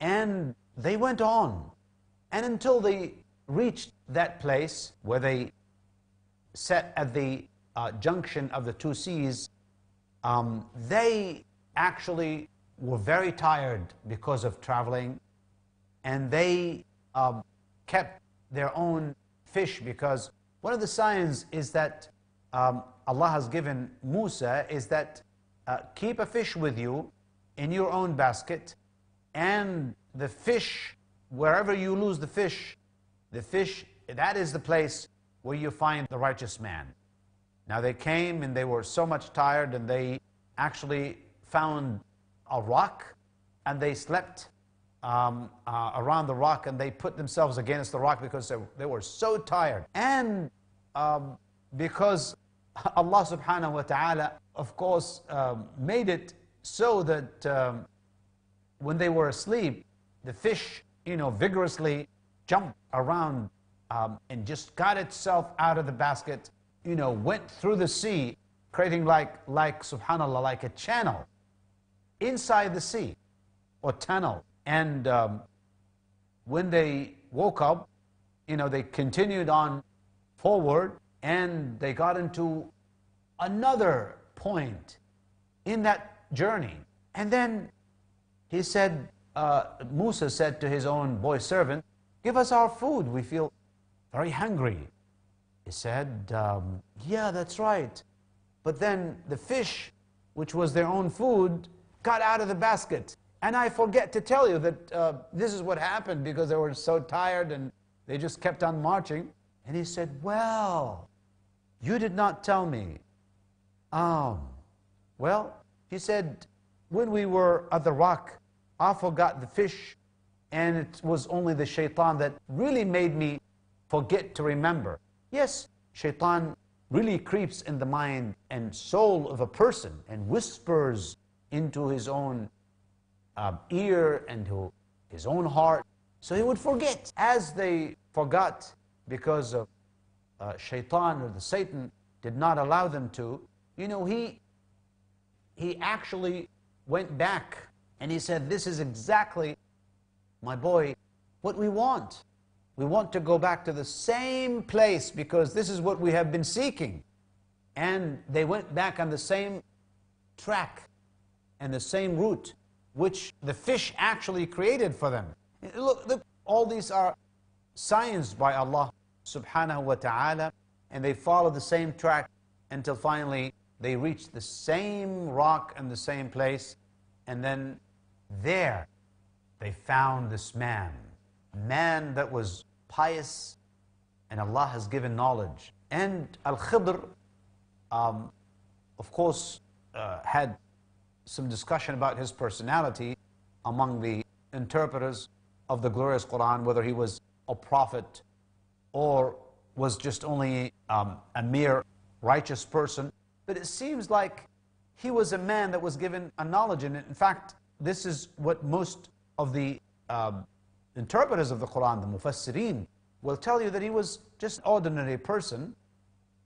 And they went on. And until they reached that place where they sat at the uh, junction of the two seas, um, they actually were very tired because of traveling, and they um, kept their own fish because one of the signs is that um, Allah has given Musa is that uh, keep a fish with you in your own basket, and the fish, wherever you lose the fish, the fish, that is the place where you find the righteous man. Now they came and they were so much tired and they actually found a rock and they slept um, uh, around the rock and they put themselves against the rock because they, they were so tired. And um, because Allah subhanahu wa ta'ala, of course, um, made it so that um, when they were asleep, the fish, you know, vigorously jumped around um, and just got itself out of the basket you know, went through the sea, creating like, like, subhanAllah, like a channel inside the sea or tunnel. And um, when they woke up, you know, they continued on forward and they got into another point in that journey. And then he said, uh, Musa said to his own boy servant, Give us our food. We feel very hungry. He said, um, Yeah, that's right. But then the fish, which was their own food, got out of the basket. And I forget to tell you that uh, this is what happened because they were so tired and they just kept on marching. And he said, Well, you did not tell me. Um, well, he said, When we were at the rock, I forgot the fish, and it was only the shaitan that really made me forget to remember. Yes, shaitan really creeps in the mind and soul of a person and whispers into his own uh, ear and to his own heart. So he would forget. As they forgot because of uh, shaitan or the Satan did not allow them to, you know, he, he actually went back and he said, This is exactly, my boy, what we want. We want to go back to the same place because this is what we have been seeking. And they went back on the same track and the same route which the fish actually created for them. Look, look all these are signs by Allah subhanahu wa ta'ala, and they follow the same track until finally they reach the same rock and the same place, and then there they found this man, man that was pious, and Allah has given knowledge. And Al-Khidr, um, of course, uh, had some discussion about his personality among the interpreters of the glorious Quran, whether he was a prophet or was just only um, a mere righteous person. But it seems like he was a man that was given a knowledge. And in fact, this is what most of the um, interpreters of the Quran, the Mufassirin, will tell you that he was just an ordinary person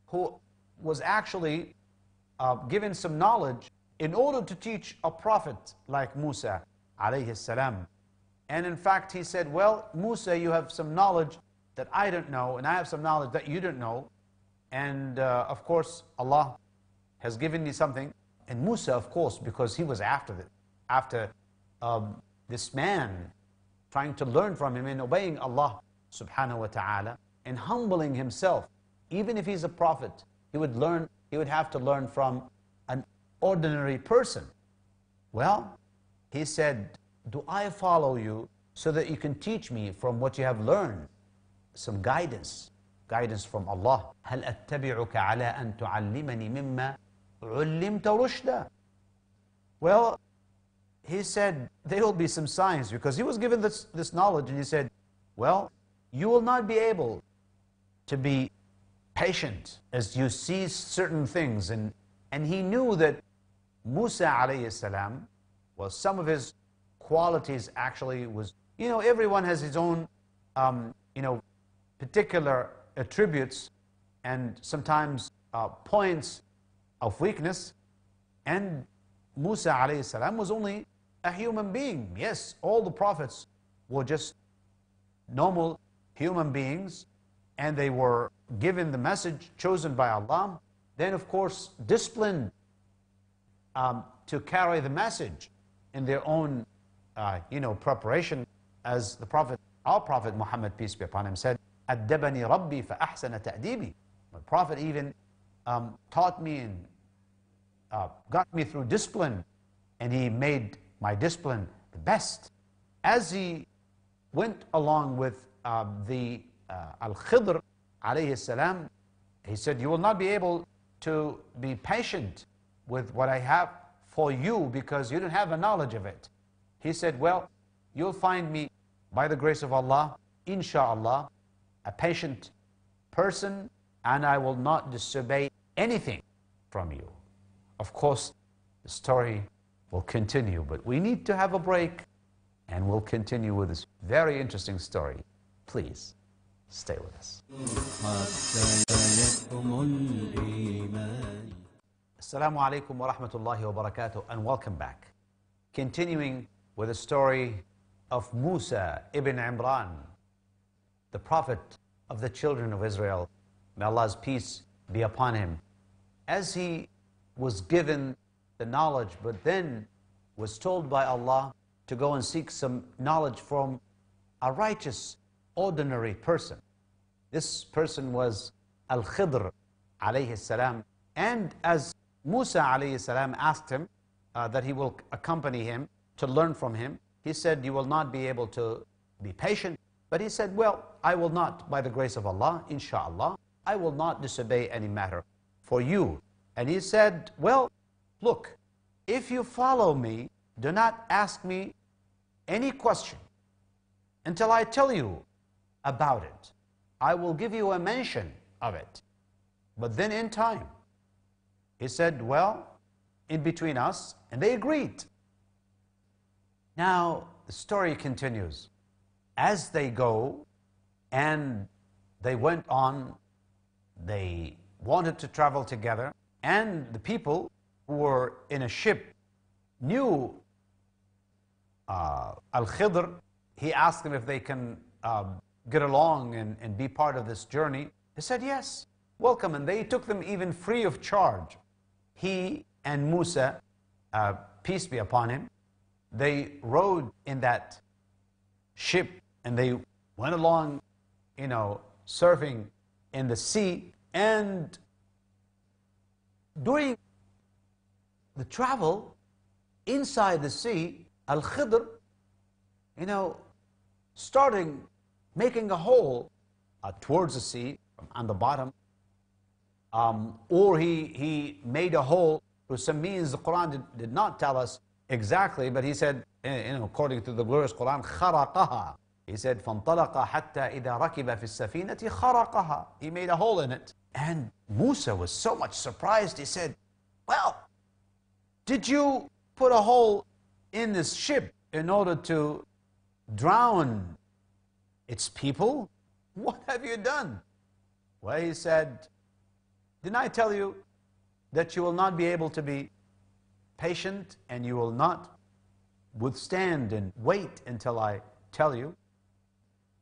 who was actually uh, given some knowledge in order to teach a prophet like Musa alayhi salam. And in fact, he said, well, Musa, you have some knowledge that I don't know, and I have some knowledge that you don't know. And uh, of course, Allah has given me something. And Musa, of course, because he was after, the, after um, this man trying to learn from him and obeying Allah subhanahu wa ta'ala and humbling himself. Even if he's a prophet, he would learn, he would have to learn from an ordinary person. Well, he said, do I follow you so that you can teach me from what you have learned some guidance, guidance from Allah. هل أتبعك على أن تعلمني مما علمت رشدا? Well, he said, there will be some signs because he was given this, this knowledge and he said, well, you will not be able to be patient as you see certain things. And, and he knew that Musa alayhi salam, well, some of his qualities actually was, you know, everyone has his own, um, you know, particular attributes and sometimes uh, points of weakness. And Musa alayhi salam was only a human being. Yes, all the prophets were just normal human beings and they were given the message chosen by Allah, then of course disciplined um, to carry the message in their own, uh, you know, preparation. As the Prophet, our Prophet Muhammad, peace be upon him, said, "Addabani Rabbi fa ahsana ta'dibi." The Prophet even um, taught me and uh, got me through discipline, and he made my discipline the best. As he went along with uh, the uh, Al-Khidr alayhi salam, he said, you will not be able to be patient with what I have for you because you don't have a knowledge of it. He said, well, you'll find me by the grace of Allah, inshallah, a patient person and I will not disobey anything from you. Of course, the story We'll continue, but we need to have a break and we'll continue with this very interesting story. Please stay with us. Assalamu alaikum wa rahmatullahi wa barakatuh and welcome back. Continuing with the story of Musa ibn Imran, the prophet of the children of Israel. May Allah's peace be upon him. As he was given the knowledge, but then was told by Allah to go and seek some knowledge from a righteous, ordinary person. This person was Al-Khidr alayhi salam. And as Musa alayhi salam asked him uh, that he will accompany him to learn from him, he said, you will not be able to be patient. But he said, well, I will not, by the grace of Allah, inshallah, I will not disobey any matter for you. And he said, well, Look, if you follow me, do not ask me any question until I tell you about it. I will give you a mention of it. But then in time, he said, Well, in between us, and they agreed. Now, the story continues. As they go, and they went on, they wanted to travel together, and the people who were in a ship knew uh, Al Khidr, he asked them if they can um, get along and, and be part of this journey. They said, Yes, welcome. And they took them even free of charge. He and Musa, uh, peace be upon him, they rode in that ship and they went along, you know, surfing in the sea. And during the travel inside the sea, Al Khidr, you know, starting making a hole uh, towards the sea on the bottom. Um, or he, he made a hole through some means. The Quran did, did not tell us exactly, but he said, eh, you know, according to the glorious Quran, خرقها. He said, فانطلق حتى إذا ركب في السفينة خرقها. He made a hole in it. And Musa was so much surprised, he said, well, did you put a hole in this ship in order to drown its people? What have you done? Well, he said, Didn't I tell you that you will not be able to be patient and you will not withstand and wait until I tell you?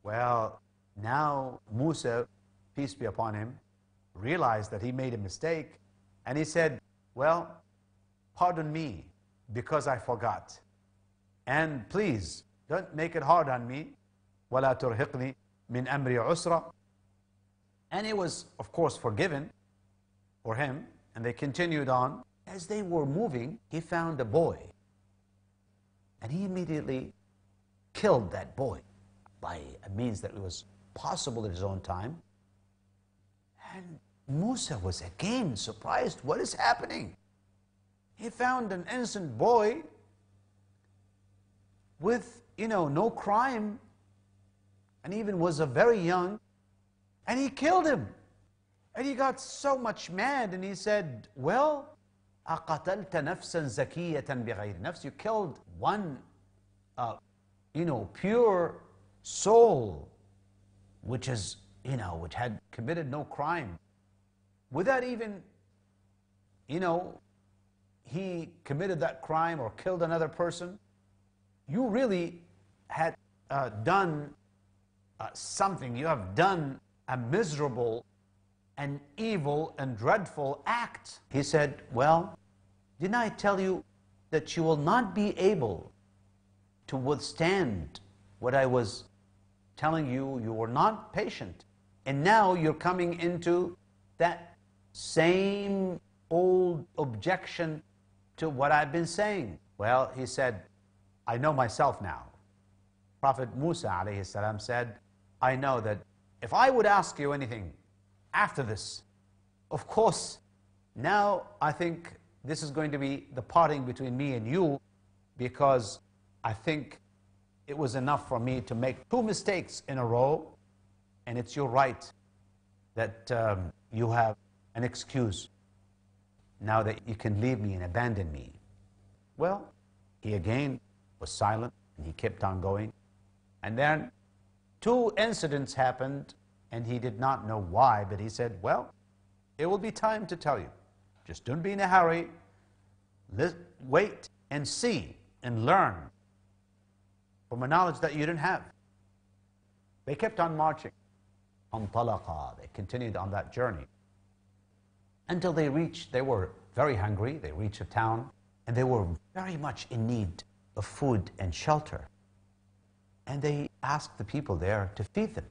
Well, now Musa, peace be upon him, realized that he made a mistake and he said, Well, Pardon me because I forgot. And please, don't make it hard on me. وَلَا تُرْهِقْنِي مِنْ أَمْرِي عُسْرًا And he was, of course, forgiven, for him, and they continued on. As they were moving, he found a boy. And he immediately killed that boy by a means that was possible at his own time. And Musa was again surprised. What is happening? He found an innocent boy with, you know, no crime and even was a very young and he killed him. And he got so much mad and he said, well, أَقَتَلْتَ نَفْسًا زَكِيَّةً بِغَيْرِ نَفْسٍ You killed one, uh, you know, pure soul, which is, you know, which had committed no crime, without even, you know, he committed that crime or killed another person, you really had uh, done uh, something. You have done a miserable an evil and dreadful act. He said, Well, didn't I tell you that you will not be able to withstand what I was telling you? You were not patient. And now you're coming into that same old objection to what I've been saying? Well, he said, I know myself now. Prophet Musa السلام, said, I know that if I would ask you anything after this, of course, now I think this is going to be the parting between me and you because I think it was enough for me to make two mistakes in a row, and it's your right that um, you have an excuse now that you can leave me and abandon me. Well, he again was silent and he kept on going. And then two incidents happened and he did not know why, but he said, Well, it will be time to tell you. Just don't be in a hurry. Let, wait and see and learn from a knowledge that you didn't have. They kept on marching. Antalaqa. They continued on that journey until they reached, they were very hungry, they reached a town, and they were very much in need of food and shelter. And they asked the people there to feed them.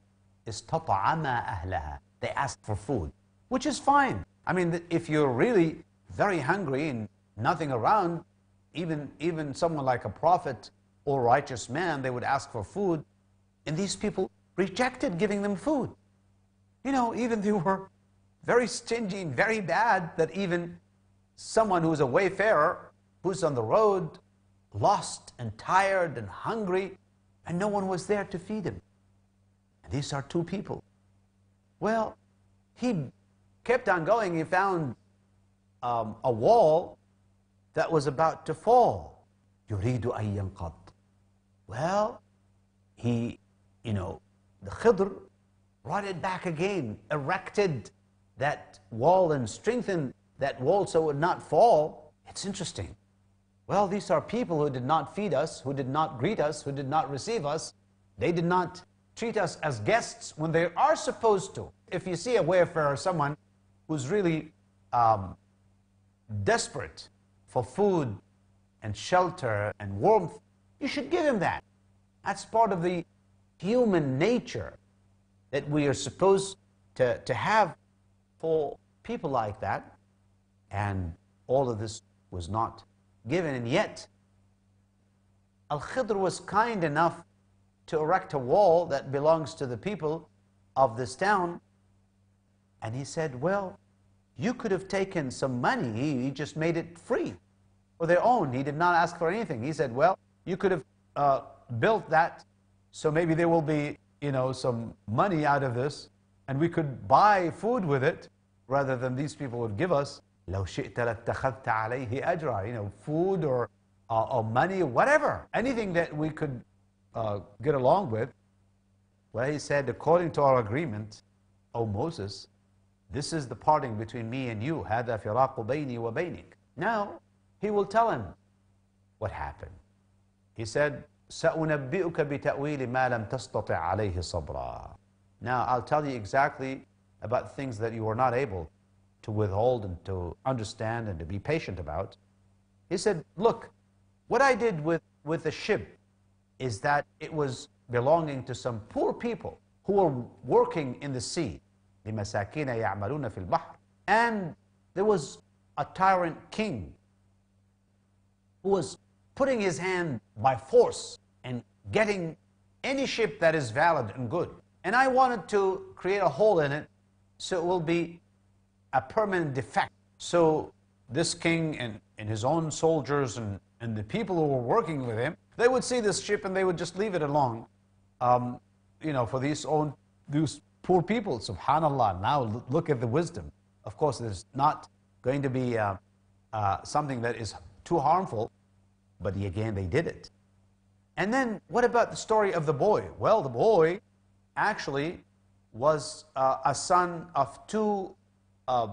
They asked for food, which is fine. I mean, if you're really very hungry and nothing around, even, even someone like a prophet or righteous man, they would ask for food. And these people rejected giving them food. You know, even they were very stingy and very bad that even someone who's a wayfarer, who's on the road, lost and tired and hungry, and no one was there to feed him. And these are two people. Well, he kept on going. He found um, a wall that was about to fall. يريد أن ينقض. Well, he, you know, the Khidr brought it back again, erected that wall and strengthen that wall so it would not fall. It's interesting. Well, these are people who did not feed us, who did not greet us, who did not receive us. They did not treat us as guests when they are supposed to. If you see a wayfarer, someone who's really um, desperate for food and shelter and warmth, you should give him that. That's part of the human nature that we are supposed to, to have for people like that. And all of this was not given. And yet, Al Khidr was kind enough to erect a wall that belongs to the people of this town. And he said, Well, you could have taken some money. He, just made it free for their own. He did not ask for anything. He said, Well, you could have uh, built that, so maybe there will be you know, some money out of this, and we could buy food with it rather than these people would give us, لو شئت لاتخذت عليه أجرا, you know, food or, uh, or money, whatever, anything that we could uh, get along with. Well, he said, according to our agreement, O Moses, this is the parting between me and you. هذا فراق بيني وبينك. Now, he will tell him what happened. He said, سأنبئك بتأويل ما لم تستطع عليه صبرا. Now, I'll tell you exactly about things that you are not able to withhold and to understand and to be patient about. He said, Look, what I did with, with the ship is that it was belonging to some poor people who were working in the sea. And there was a tyrant king who was putting his hand by force and getting any ship that is valid and good. And I wanted to create a hole in it so it will be a permanent defect. So this king and, and his own soldiers and, and the people who were working with him, they would see this ship and they would just leave it alone, um, you know, for these own these poor people. Subhanallah. Now look at the wisdom. Of course, there's not going to be uh, uh, something that is too harmful, but again, they did it. And then what about the story of the boy? Well, the boy actually was uh, a son of two uh,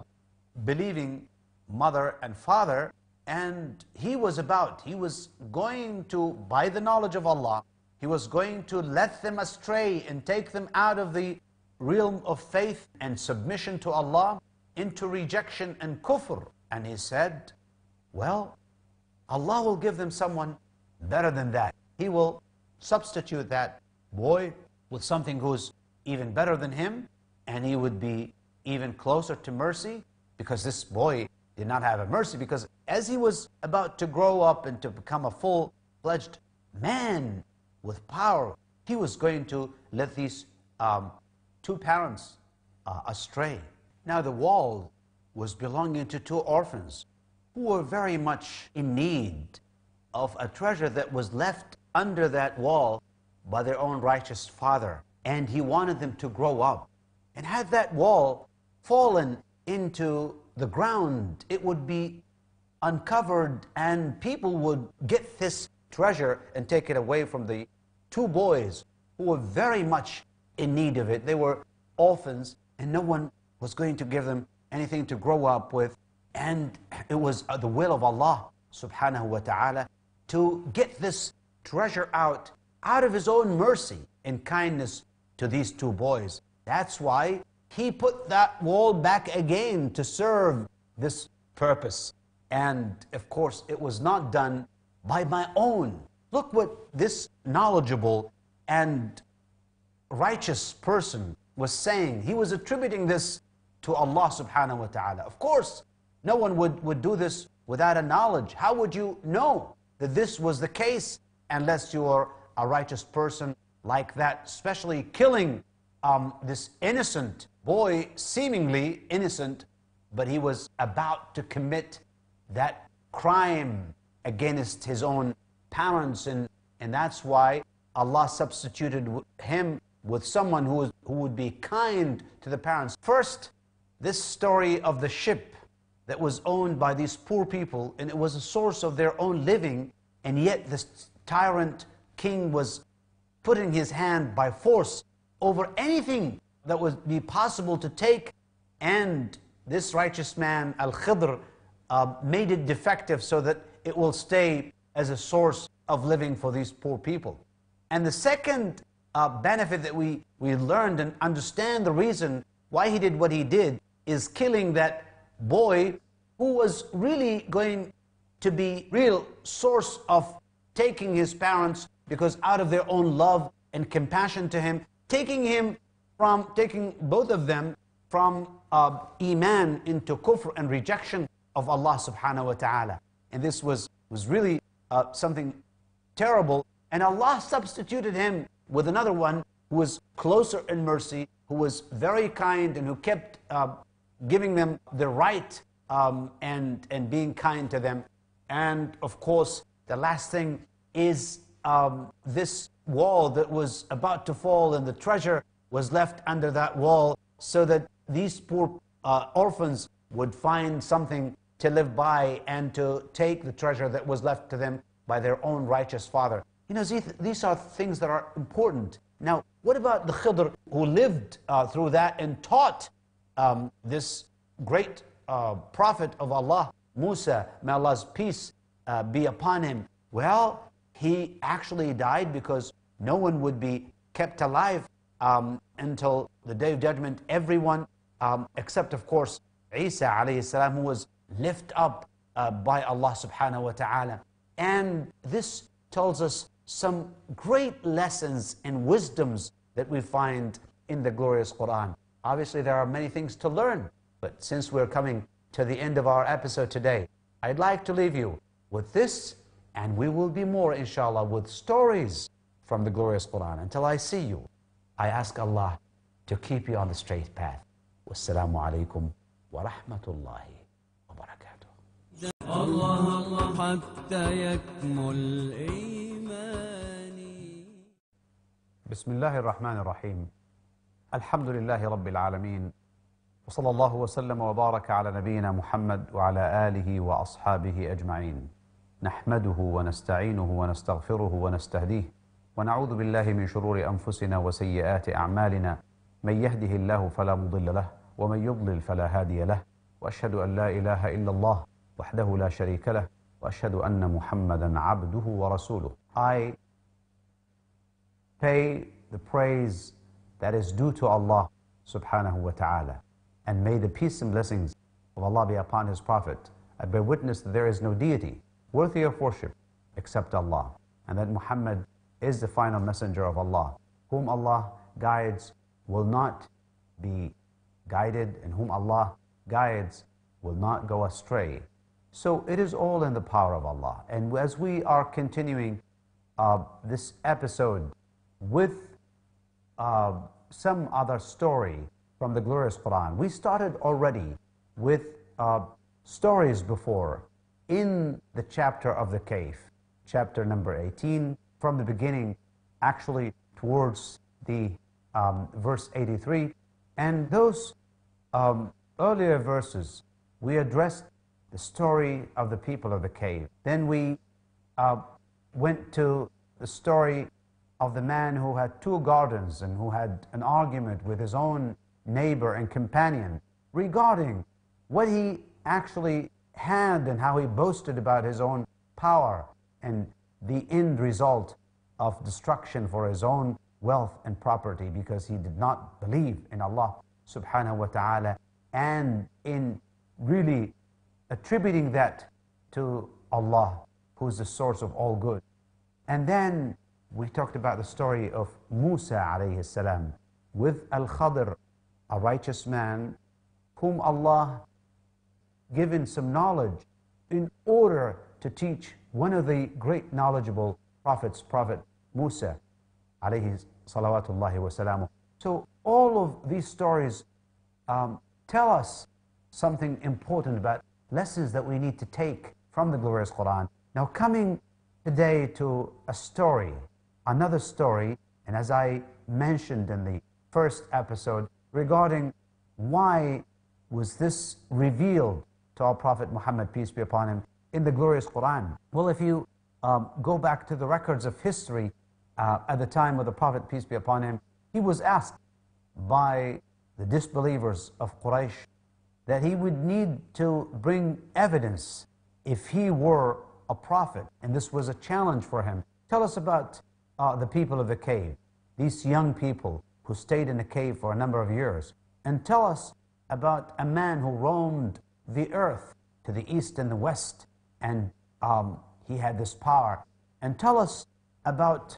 believing mother and father, and he was about, he was going to, by the knowledge of Allah, he was going to let them astray and take them out of the realm of faith and submission to Allah into rejection and kufr. And he said, Well, Allah will give them someone better than that. He will substitute that boy with something who's even better than him, and he would be even closer to mercy because this boy did not have a mercy. Because as he was about to grow up and to become a full fledged man with power, he was going to let these um, two parents uh, astray. Now, the wall was belonging to two orphans who were very much in need of a treasure that was left under that wall by their own righteous father and he wanted them to grow up. And had that wall fallen into the ground, it would be uncovered and people would get this treasure and take it away from the two boys who were very much in need of it. They were orphans and no one was going to give them anything to grow up with. And it was uh, the will of Allah subhanahu wa ta'ala to get this treasure out out of his own mercy and kindness to these two boys. That's why he put that wall back again to serve this purpose. And of course, it was not done by my own. Look what this knowledgeable and righteous person was saying. He was attributing this to Allah subhanahu wa ta'ala. Of course, no one would, would do this without a knowledge. How would you know that this was the case unless you are a righteous person like that, especially killing um, this innocent boy, seemingly innocent, but he was about to commit that crime against his own parents. And, and that's why Allah substituted him with someone who, was, who would be kind to the parents. First, this story of the ship that was owned by these poor people, and it was a source of their own living, and yet this tyrant king was putting his hand by force over anything that would be possible to take. And this righteous man, Al Khidr, uh, made it defective so that it will stay as a source of living for these poor people. And the second uh, benefit that we, we learned and understand the reason why he did what he did is killing that boy who was really going to be real source of taking his parents because out of their own love and compassion to him, taking him from, taking both of them from uh, iman into kufr and rejection of Allah subhanahu wa ta'ala. And this was, was really uh, something terrible. And Allah substituted him with another one who was closer in mercy, who was very kind and who kept uh, giving them the right um, and, and being kind to them. And of course, the last thing is um, this wall that was about to fall and the treasure was left under that wall so that these poor uh, orphans would find something to live by and to take the treasure that was left to them by their own righteous father. You know, these are things that are important. Now, what about the Khidr who lived uh, through that and taught um, this great uh, prophet of Allah, Musa, may Allah's peace uh, be upon him? Well, he actually died because no one would be kept alive um, until the Day of Judgment. Everyone, um, except of course Isa alayhi salam, who was lifted up uh, by Allah subhanahu wa ta'ala. And this tells us some great lessons and wisdoms that we find in the glorious Quran. Obviously, there are many things to learn, but since we're coming to the end of our episode today, I'd like to leave you with this and we will be more, inshallah, with stories from the glorious Quran. Until I see you, I ask Allah to keep you on the straight path. Wassalamu alaikum wa rahmatullahi wa barakatuh. Allah, Allah, hatta yakmul imani. Bismillahir Rahmanir Rahim. Alhamdulillahi وصلى الله وسلم وبارك على نبينا محمد وعلى آله وأصحابه أجمعين نحمده ونستعينه ونستغفره ونستهديه ونعوذ بالله من شرور أنفسنا وسيئات أعمالنا من يهده الله فلا مضل له ومن يضلل فلا هادي له وأشهد أن لا إله إلا الله وحده لا شريك له وأشهد أن محمدا عبده ورسوله I pay the praise that is due to Allah سبحانه وتعالى and may the peace and blessings of Allah be upon his prophet I bear witness that there is no deity worthy of worship except Allah, and that Muhammad is the final messenger of Allah. Whom Allah guides will not be guided, and whom Allah guides will not go astray. So it is all in the power of Allah. And as we are continuing uh, this episode with uh, some other story from the glorious Quran, we started already with uh, stories before in the chapter of the cave, chapter number 18, from the beginning, actually towards the um, verse 83. And those um, earlier verses, we addressed the story of the people of the cave. Then we uh, went to the story of the man who had two gardens and who had an argument with his own neighbor and companion regarding what he actually hand and how he boasted about his own power and the end result of destruction for his own wealth and property because he did not believe in Allah subhanahu wa ta'ala and in really attributing that to Allah who is the source of all good. And then we talked about the story of Musa alayhi salam with Al-Khadir, a righteous man whom Allah given some knowledge in order to teach one of the great knowledgeable prophets, Prophet Musa, alayhi salawatullahi wasalamu. So all of these stories um, tell us something important about lessons that we need to take from the glorious Quran. Now coming today to a story, another story, and as I mentioned in the first episode regarding why was this revealed to our Prophet Muhammad, peace be upon him, in the glorious Quran. Well, if you um, go back to the records of history uh, at the time of the Prophet, peace be upon him, he was asked by the disbelievers of Quraysh that he would need to bring evidence if he were a prophet. And this was a challenge for him. Tell us about uh, the people of the cave, these young people who stayed in the cave for a number of years. And tell us about a man who roamed the earth to the east and the west, and um, he had this power. And tell us about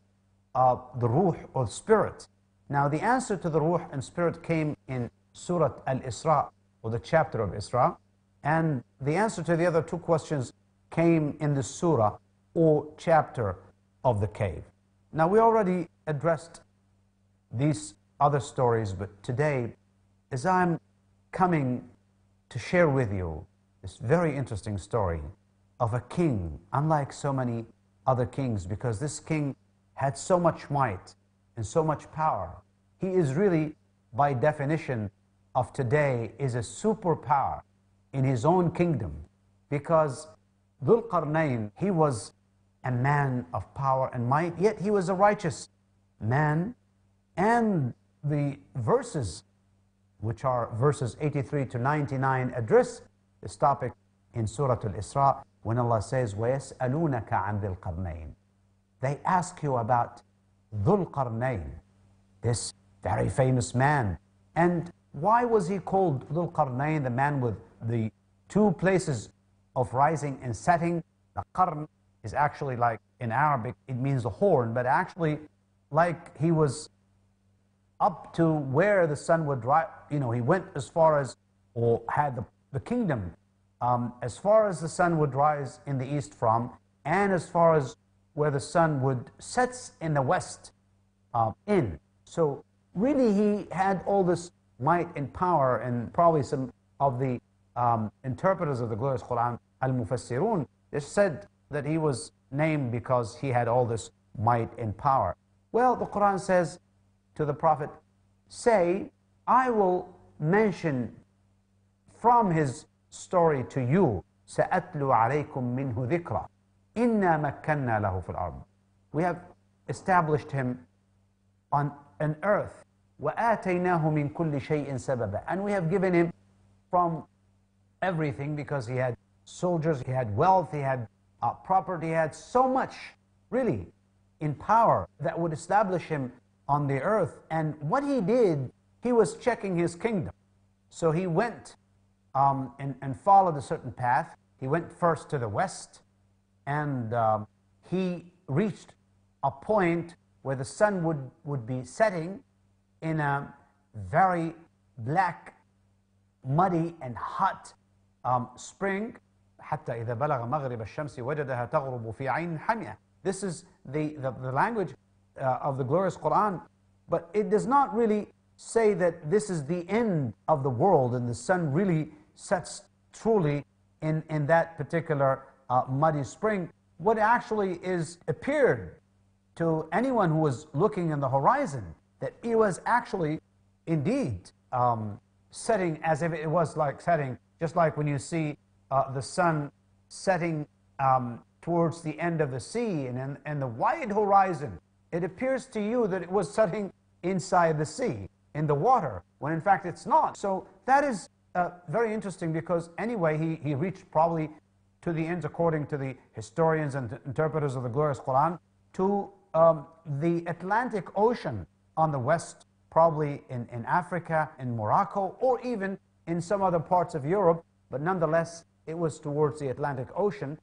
uh, the ruh or spirit. Now, the answer to the ruh and spirit came in Surah Al Isra, or the chapter of Isra, and the answer to the other two questions came in the surah or chapter of the cave. Now, we already addressed these other stories, but today, as I'm coming to share with you this very interesting story of a king, unlike so many other kings, because this king had so much might and so much power. He is really, by definition of today, is a superpower in his own kingdom, because Dhul Qarnayn, he was a man of power and might, yet he was a righteous man. And the verses which are verses 83 to 99, address this topic in Surah Al Isra when Allah says, وَيَسْأَلُونَكَ عَنْ ذِي الْقَرْنَيْنِ They ask you about Dhul Qarnayn, this very famous man. And why was he called Dhul Qarnayn, the man with the two places of rising and setting? The Qarn is actually like in Arabic, it means the horn, but actually, like he was up to where the son would rise, You know, he went as far as, or had the, the kingdom um, as far as the sun would rise in the east from, and as far as where the sun would sets in the west uh, in. So really, he had all this might and power, and probably some of the um, interpreters of the glorious Quran, al-Mufassirun, they said that he was named because he had all this might and power. Well, the Quran says to the Prophet, Say, I will mention from his story to you, سَأَتْلُو عَلَيْكُم مِّنْهُ ذِكْرًا إِنَّا مَكَّنَّا لَهُ فِي الْأَرْضِ We have established him on an earth وآتيناه من كل شيء سببا and we have given him from everything because he had soldiers, he had wealth, he had uh, property, he had so much really in power that would establish him on the earth. And what he did, he was checking his kingdom. So he went um, and, and, followed a certain path. He went first to the west, and um, he reached a point where the sun would, would be setting in a very black, muddy, and hot um, spring. حتى إذا بلغ وجدها تغرب في عين حمئة. This is the, the, the language uh, of the glorious Quran, but it does not really say that this is the end of the world and the sun really sets truly in, in that particular uh, muddy spring. What actually is appeared to anyone who was looking in the horizon that it was actually indeed um, setting as if it was like setting, just like when you see uh, the sun setting um, towards the end of the sea and, and, and the wide horizon it appears to you that it was setting inside the sea, in the water, when in fact it's not. So that is uh, very interesting because, anyway, he, he reached probably to the ends, according to the historians and interpreters of the glorious Quran, to um, the Atlantic Ocean on the west, probably in, in Africa, in Morocco, or even in some other parts of Europe, but nonetheless, it was towards the Atlantic Ocean.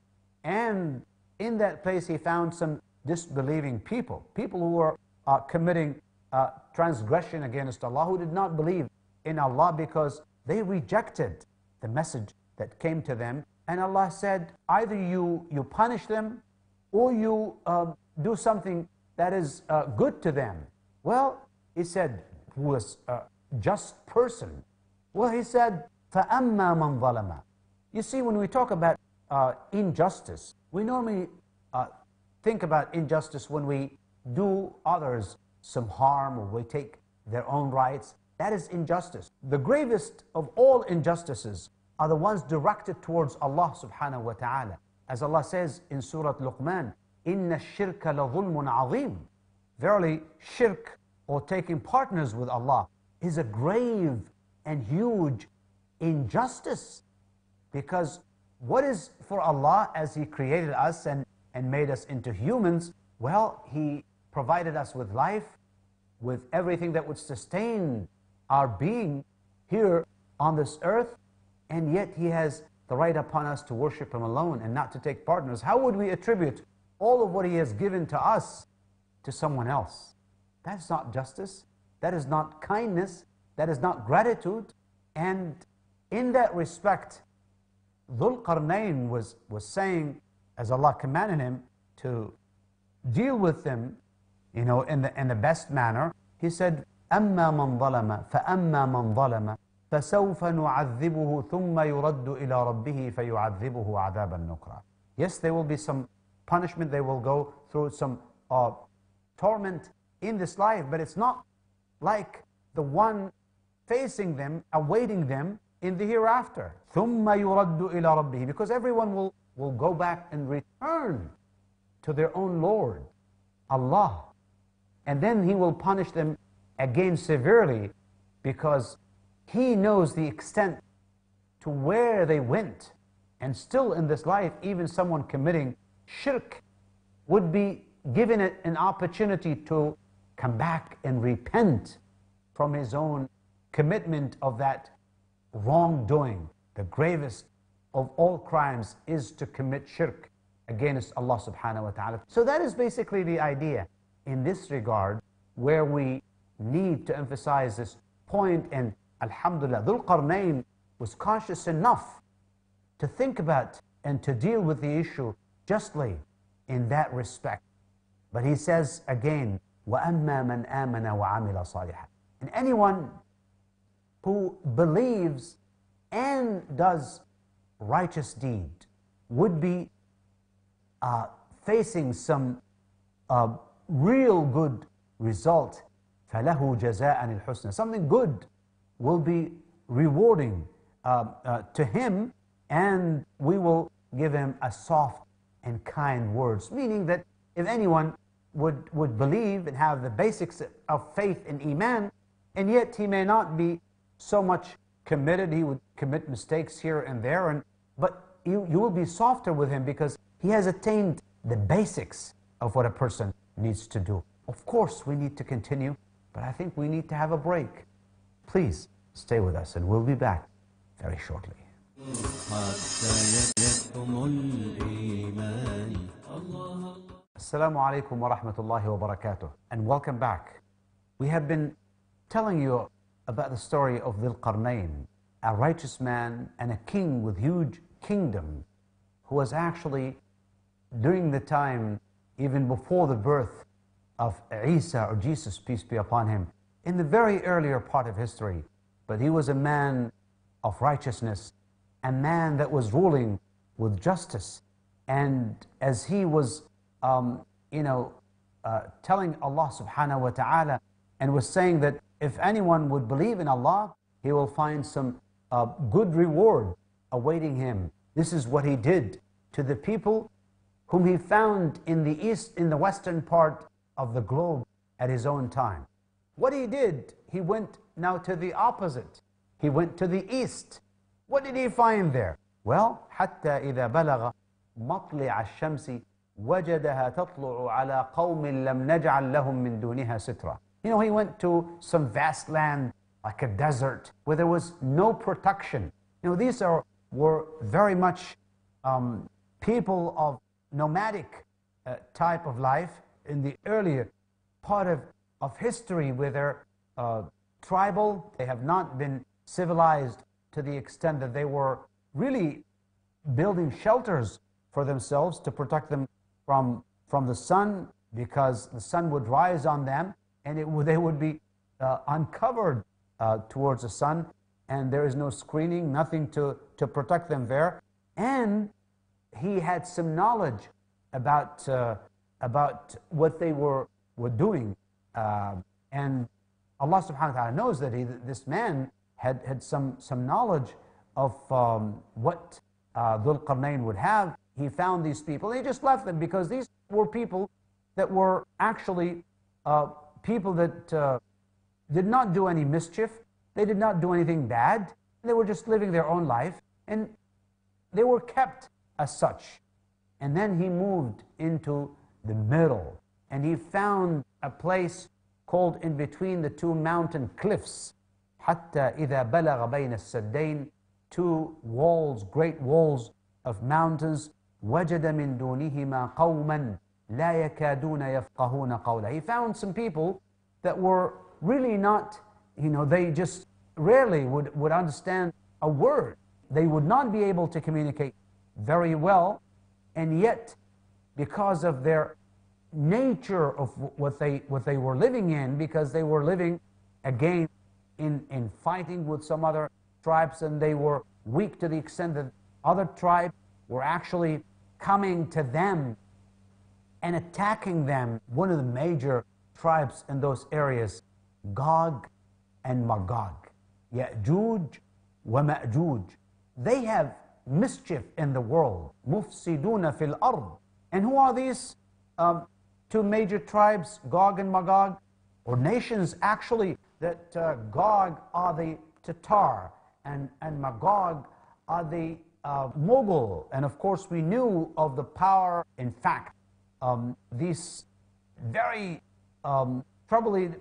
And in that place, he found some disbelieving people, people who are uh, committing uh, transgression against Allah, who did not believe in Allah because they rejected the message that came to them. And Allah said, either you, you punish them or you uh, do something that is uh, good to them. Well, he said, who was a just person? Well, he said, فَأَمَّا مَنْ ظَلَمَ You see, when we talk about uh, injustice, we normally uh, think about injustice when we do others some harm or we take their own rights. That is injustice. The gravest of all injustices are the ones directed towards Allah subhanahu wa ta'ala. As Allah says in Surah Luqman, shirk الشِّرْكَ لَظُلْمٌ عَظِيمٌ Verily, shirk or taking partners with Allah is a grave and huge injustice. Because what is for Allah as He created us and and made us into humans, well, He provided us with life, with everything that would sustain our being here on this earth, and yet He has the right upon us to worship Him alone and not to take partners. How would we attribute all of what He has given to us to someone else? That's not justice. That is not kindness. That is not gratitude. And in that respect, Dhul Qarnayn was, was saying as Allah commanded him to deal with them, you know, in the, in the best manner, he said, أما من ظلم فأما من ظلم فسوف نعذبه ثم يرد إلى ربه فيعذبه عذابا نكرا. Yes, there will be some punishment, they will go through some uh, torment in this life, but it's not like the one facing them, awaiting them in the hereafter. ثم يرد إلى ربه because everyone will will go back and return to their own Lord, Allah. And then He will punish them again severely because He knows the extent to where they went. And still in this life, even someone committing shirk would be given an opportunity to come back and repent from his own commitment of that wrongdoing, the gravest of all crimes is to commit shirk against Allah subhanahu wa ta'ala. So that is basically the idea in this regard where we need to emphasize this point and alhamdulillah, Dhul Qarnayn was conscious enough to think about and to deal with the issue justly in that respect. But he says again, وَأَمَّا مَنْ آمَنَ وَعَمِلَ صَالِحًا And anyone who believes and does righteous deed would be uh, facing some uh, real good result, فَلَهُ جَزَاءً الْحُسْنَى Something good will be rewarding uh, uh, to him and we will give him a soft and kind words. Meaning that if anyone would, would believe and have the basics of faith and Iman, and yet he may not be so much committed. He would commit mistakes here and there. And, but you, you will be softer with him because he has attained the basics of what a person needs to do. Of course, we need to continue, but I think we need to have a break. Please stay with us, and we'll be back very shortly. Assalamu alaikum wa rahmatullahi wa barakatuh, and welcome back. We have been telling you about the story of Dhul Qarnayn, a righteous man and a king with huge kingdom, who was actually during the time, even before the birth of Isa or Jesus, peace be upon him, in the very earlier part of history. But he was a man of righteousness, a man that was ruling with justice. And as he was, um, you know, uh, telling Allah subhanahu wa ta'ala and was saying that if anyone would believe in Allah, he will find some uh, good reward awaiting him. This is what he did to the people whom he found in the east, in the western part of the globe at his own time. What he did, he went now to the opposite. He went to the east. What did he find there? Well, حتى إذا بلغ مطلع الشمس وجدها تطلع على قوم لم نجعل لهم من دونها سترا. You know, he went to some vast land, like a desert, where there was no protection. You know, these are, were very much um, people of nomadic uh, type of life in the earlier part of, of history where they're uh, tribal. They have not been civilized to the extent that they were really building shelters for themselves to protect them from, from the sun because the sun would rise on them and it, they would be uh, uncovered uh, towards the sun, and there is no screening, nothing to, to protect them there. And he had some knowledge about, uh, about what they were, were doing. Uh, and Allah subhanahu wa ta'ala knows that he, this man had, had some, some knowledge of um, what uh, Dhul Qarnayn would have. He found these people, he just left them because these were people that were actually uh, people that uh, did not do any mischief, they did not do anything bad, they were just living their own life, and they were kept as such. And then he moved into the middle, and he found a place called in between the two mountain cliffs, Hatta إذا بلغ بين السدين, two walls, great walls of mountains, وجد من دونهما قوما لا يكادون يفقهون قولا. He found some people that were really not, you know, they just rarely would, would understand a word. They would not be able to communicate very well, and yet, because of their nature of what they, what they were living in, because they were living again in, in fighting with some other tribes, and they were weak to the extent that other tribes were actually coming to them and attacking them. One of the major tribes in those areas, Gog and Magog, Ya'juj wa Ma'juj. They have mischief in the world. Mufsiduna fil ard. And who are these um, two major tribes, Gog and Magog? Or nations, actually, that uh, Gog are the Tatar and, and Magog are the uh, Mughal. And of course, we knew of the power, in fact, um, these very um,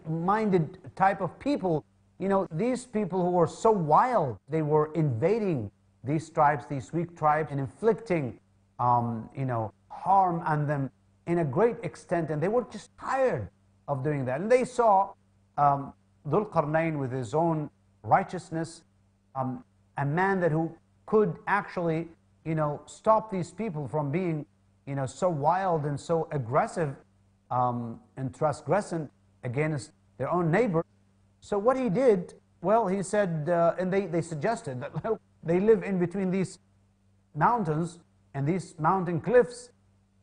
minded type of people, you know, these people who were so wild, they were invading these tribes, these weak tribes, and inflicting, um, you know, harm on them in a great extent. And they were just tired of doing that. And they saw um, Dhul Qarnayn with his own righteousness, um, a man that who could actually, you know, stop these people from being you know, so wild and so aggressive um, and transgressant against their own neighbor. So what he did, well, he said, uh, and they, they suggested that well, they live in between these mountains and these mountain cliffs.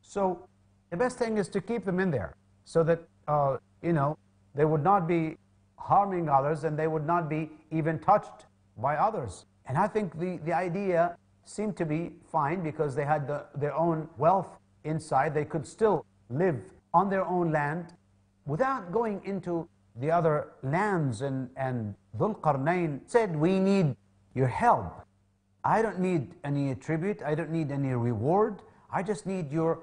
So the best thing is to keep them in there so that, uh, you know, they would not be harming others and they would not be even touched by others. And I think the, the idea seemed to be fine because they had the, their own wealth inside. They could still live on their own land without going into the other lands. And, and Dhul Qarnayn said, We need your help. I don't need any tribute, I don't need any reward, I just need your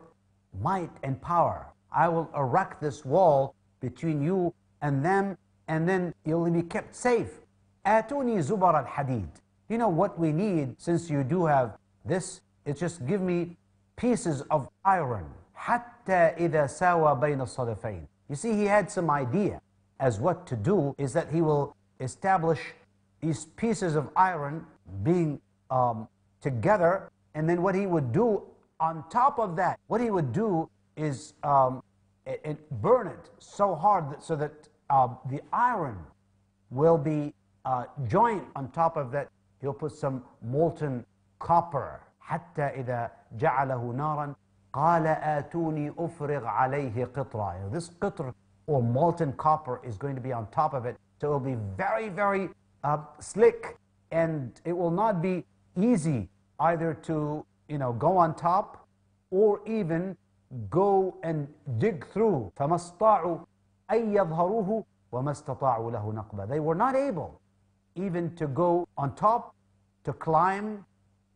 might and power. I will erect this wall between you and them, and then you'll be kept safe. Atuni Zubar al Hadid you know what we need since you do have this? It's just give me pieces of iron. حتى إذا بين الصدفين. You see, he had some idea as what to do is that he will establish these pieces of iron being um, together. And then what he would do on top of that, what he would do is um, it, it burn it so hard that, so that uh, the iron will be uh, joined on top of that He'll put some molten copper حتى إذا جعله نارا قال آتوني أفرغ عليه قطرة This قطر or molten copper is going to be on top of it so it will be very very uh, slick and it will not be easy either to you know go on top or even go and dig through فما استطاعوا أن يظهروه وما استطاعوا له نقبة. They were not able even to go on top, to climb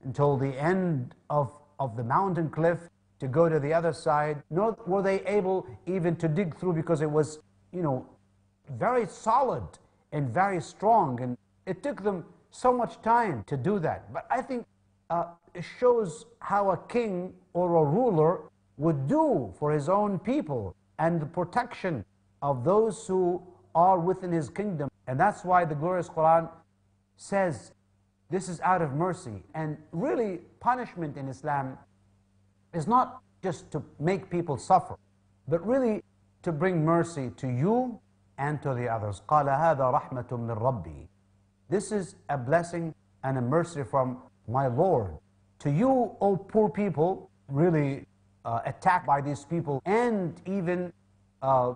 until the end of, of the mountain cliff, to go to the other side, nor were they able even to dig through because it was, you know, very solid and very strong. And it took them so much time to do that. But I think uh, it shows how a king or a ruler would do for his own people and the protection of those who are within his kingdom. And that's why the glorious Quran says this is out of mercy. And really, punishment in Islam is not just to make people suffer, but really to bring mercy to you and to the others. قَالَ هَذَا رَحْمَةٌ مِّن رَبِّي This is a blessing and a mercy from my Lord. To you, O poor people, really uh, attacked by these people and even uh,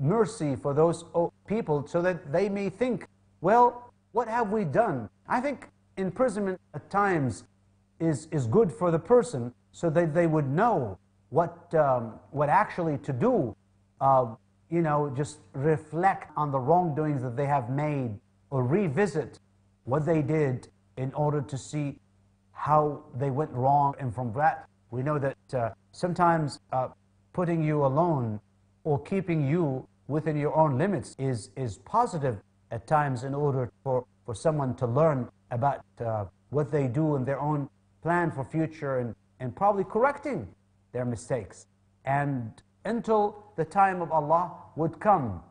mercy for those oh, people so that they may think, well, what have we done? I think imprisonment at times is, is good for the person so that they would know what, um, what actually to do. Uh, you know, just reflect on the wrongdoings that they have made or revisit what they did in order to see how they went wrong. And from that, we know that uh, sometimes uh, putting you alone or keeping you within your own limits is, is positive at times in order for, for someone to learn about uh, what they do and their own plan for future and, and probably correcting their mistakes. And until the time of Allah would come.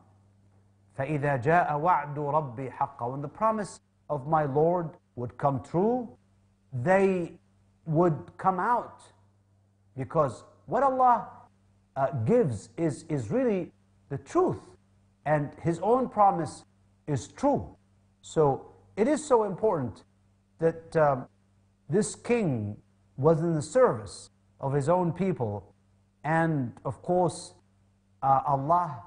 فَإِذَا جَاءَ وَعْدُ رَبِّي حَقًّا When the promise of my Lord would come true, they would come out. Because what Allah uh, gives is, is really the truth, and his own promise is true. So it is so important that um, this king was in the service of his own people, and of course, uh, Allah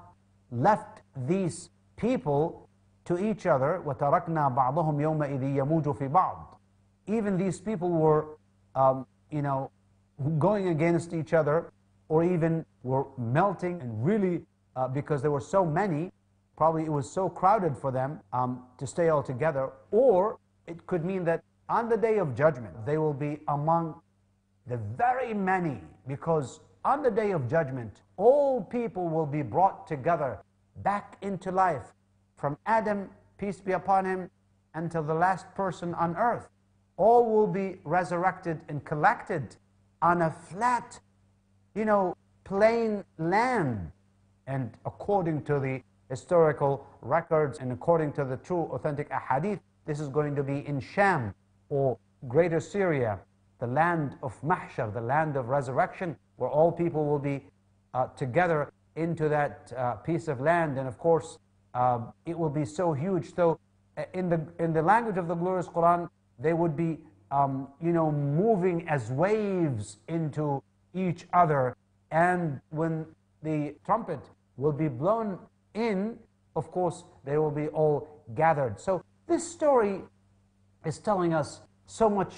left these people to each other. Even these people were, um, you know, going against each other or even were melting and really uh, because there were so many, probably it was so crowded for them um, to stay all together. Or it could mean that on the day of judgment, they will be among the very many, because on the day of judgment, all people will be brought together back into life from Adam, peace be upon him, until the last person on earth. All will be resurrected and collected on a flat, you know, plain land and according to the historical records and according to the true authentic ahadith, this is going to be in Sham or greater Syria, the land of Mahshar, the land of resurrection, where all people will be uh, together into that uh, piece of land. And of course, uh, it will be so huge. So, uh, in the, in the language of the glorious Quran, they would be, um, you know, moving as waves into each other. And when the trumpet will be blown in, of course, they will be all gathered. So this story is telling us so much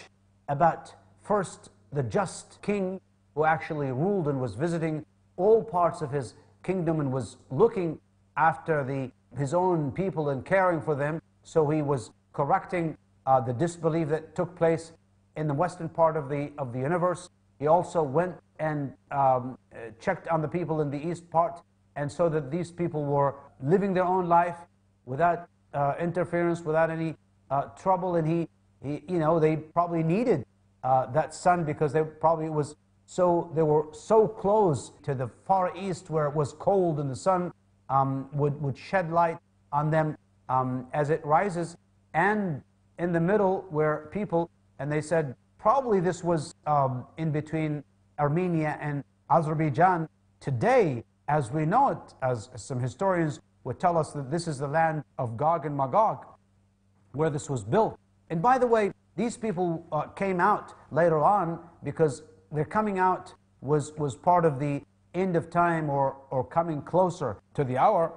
about first the just king who actually ruled and was visiting all parts of his kingdom and was looking after the, his own people and caring for them. So he was correcting uh, the disbelief that took place in the western part of the, of the universe. He also went and um, uh, checked on the people in the east part and so that these people were living their own life without uh, interference, without any uh, trouble. And he, he, you know, they probably needed uh, that sun because they probably was so they were so close to the far east where it was cold and the sun um, would would shed light on them um, as it rises, and in the middle where people and they said probably this was um, in between Armenia and Azerbaijan. Today, as we know it, as some historians would tell us that this is the land of Gog and Magog, where this was built. And by the way, these people uh, came out later on because their coming out was, was part of the end of time or, or coming closer to the hour,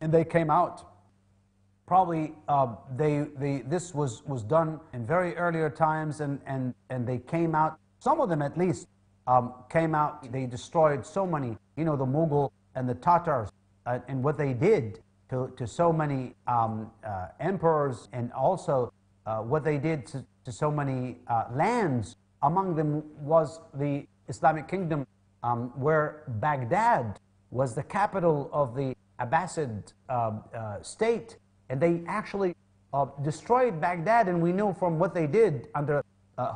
and they came out. Probably uh, they, they, this was, was done in very earlier times, and, and, and they came out, some of them at least, um, came out. They destroyed so many, you know, the Mughal and the Tatars uh, and what they did to, to so many um, uh, emperors and also uh, what they did to, to so many uh, lands. Among them was the Islamic kingdom um, where Baghdad was the capital of the Abbasid um, uh, state. And they actually uh, destroyed Baghdad. And we know from what they did under uh,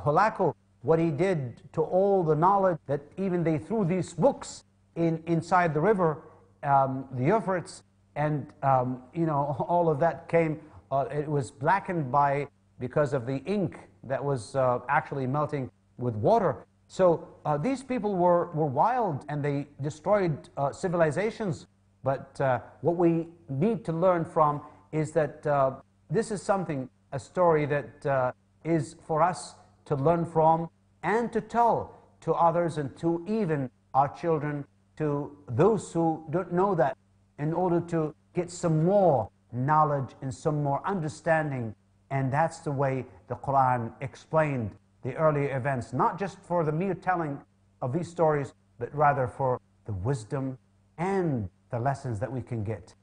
what he did to all the knowledge that even they threw these books in, inside the river, um, the Euphrates, and um, you know all of that came. Uh, it was blackened by because of the ink that was uh, actually melting with water. So uh, these people were, were wild and they destroyed uh, civilizations. But uh, what we need to learn from is that uh, this is something, a story that is for us to learn from and to tell to others and to even our children, to those who don't know that, in order to get some more knowledge and some more understanding. And that's the way the Quran explained the earlier events, not just for the mere telling of these stories, but rather for the wisdom and the lessons that we can get.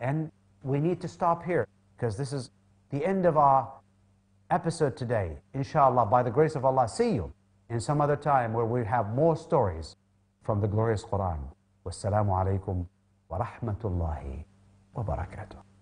And we need to stop here because this is the end of our episode today. Inshallah, by the grace of Allah. See you in some other time where we have more stories from the glorious Quran. Wassalamu alaikum wa rahmatullahi wa barakatuh.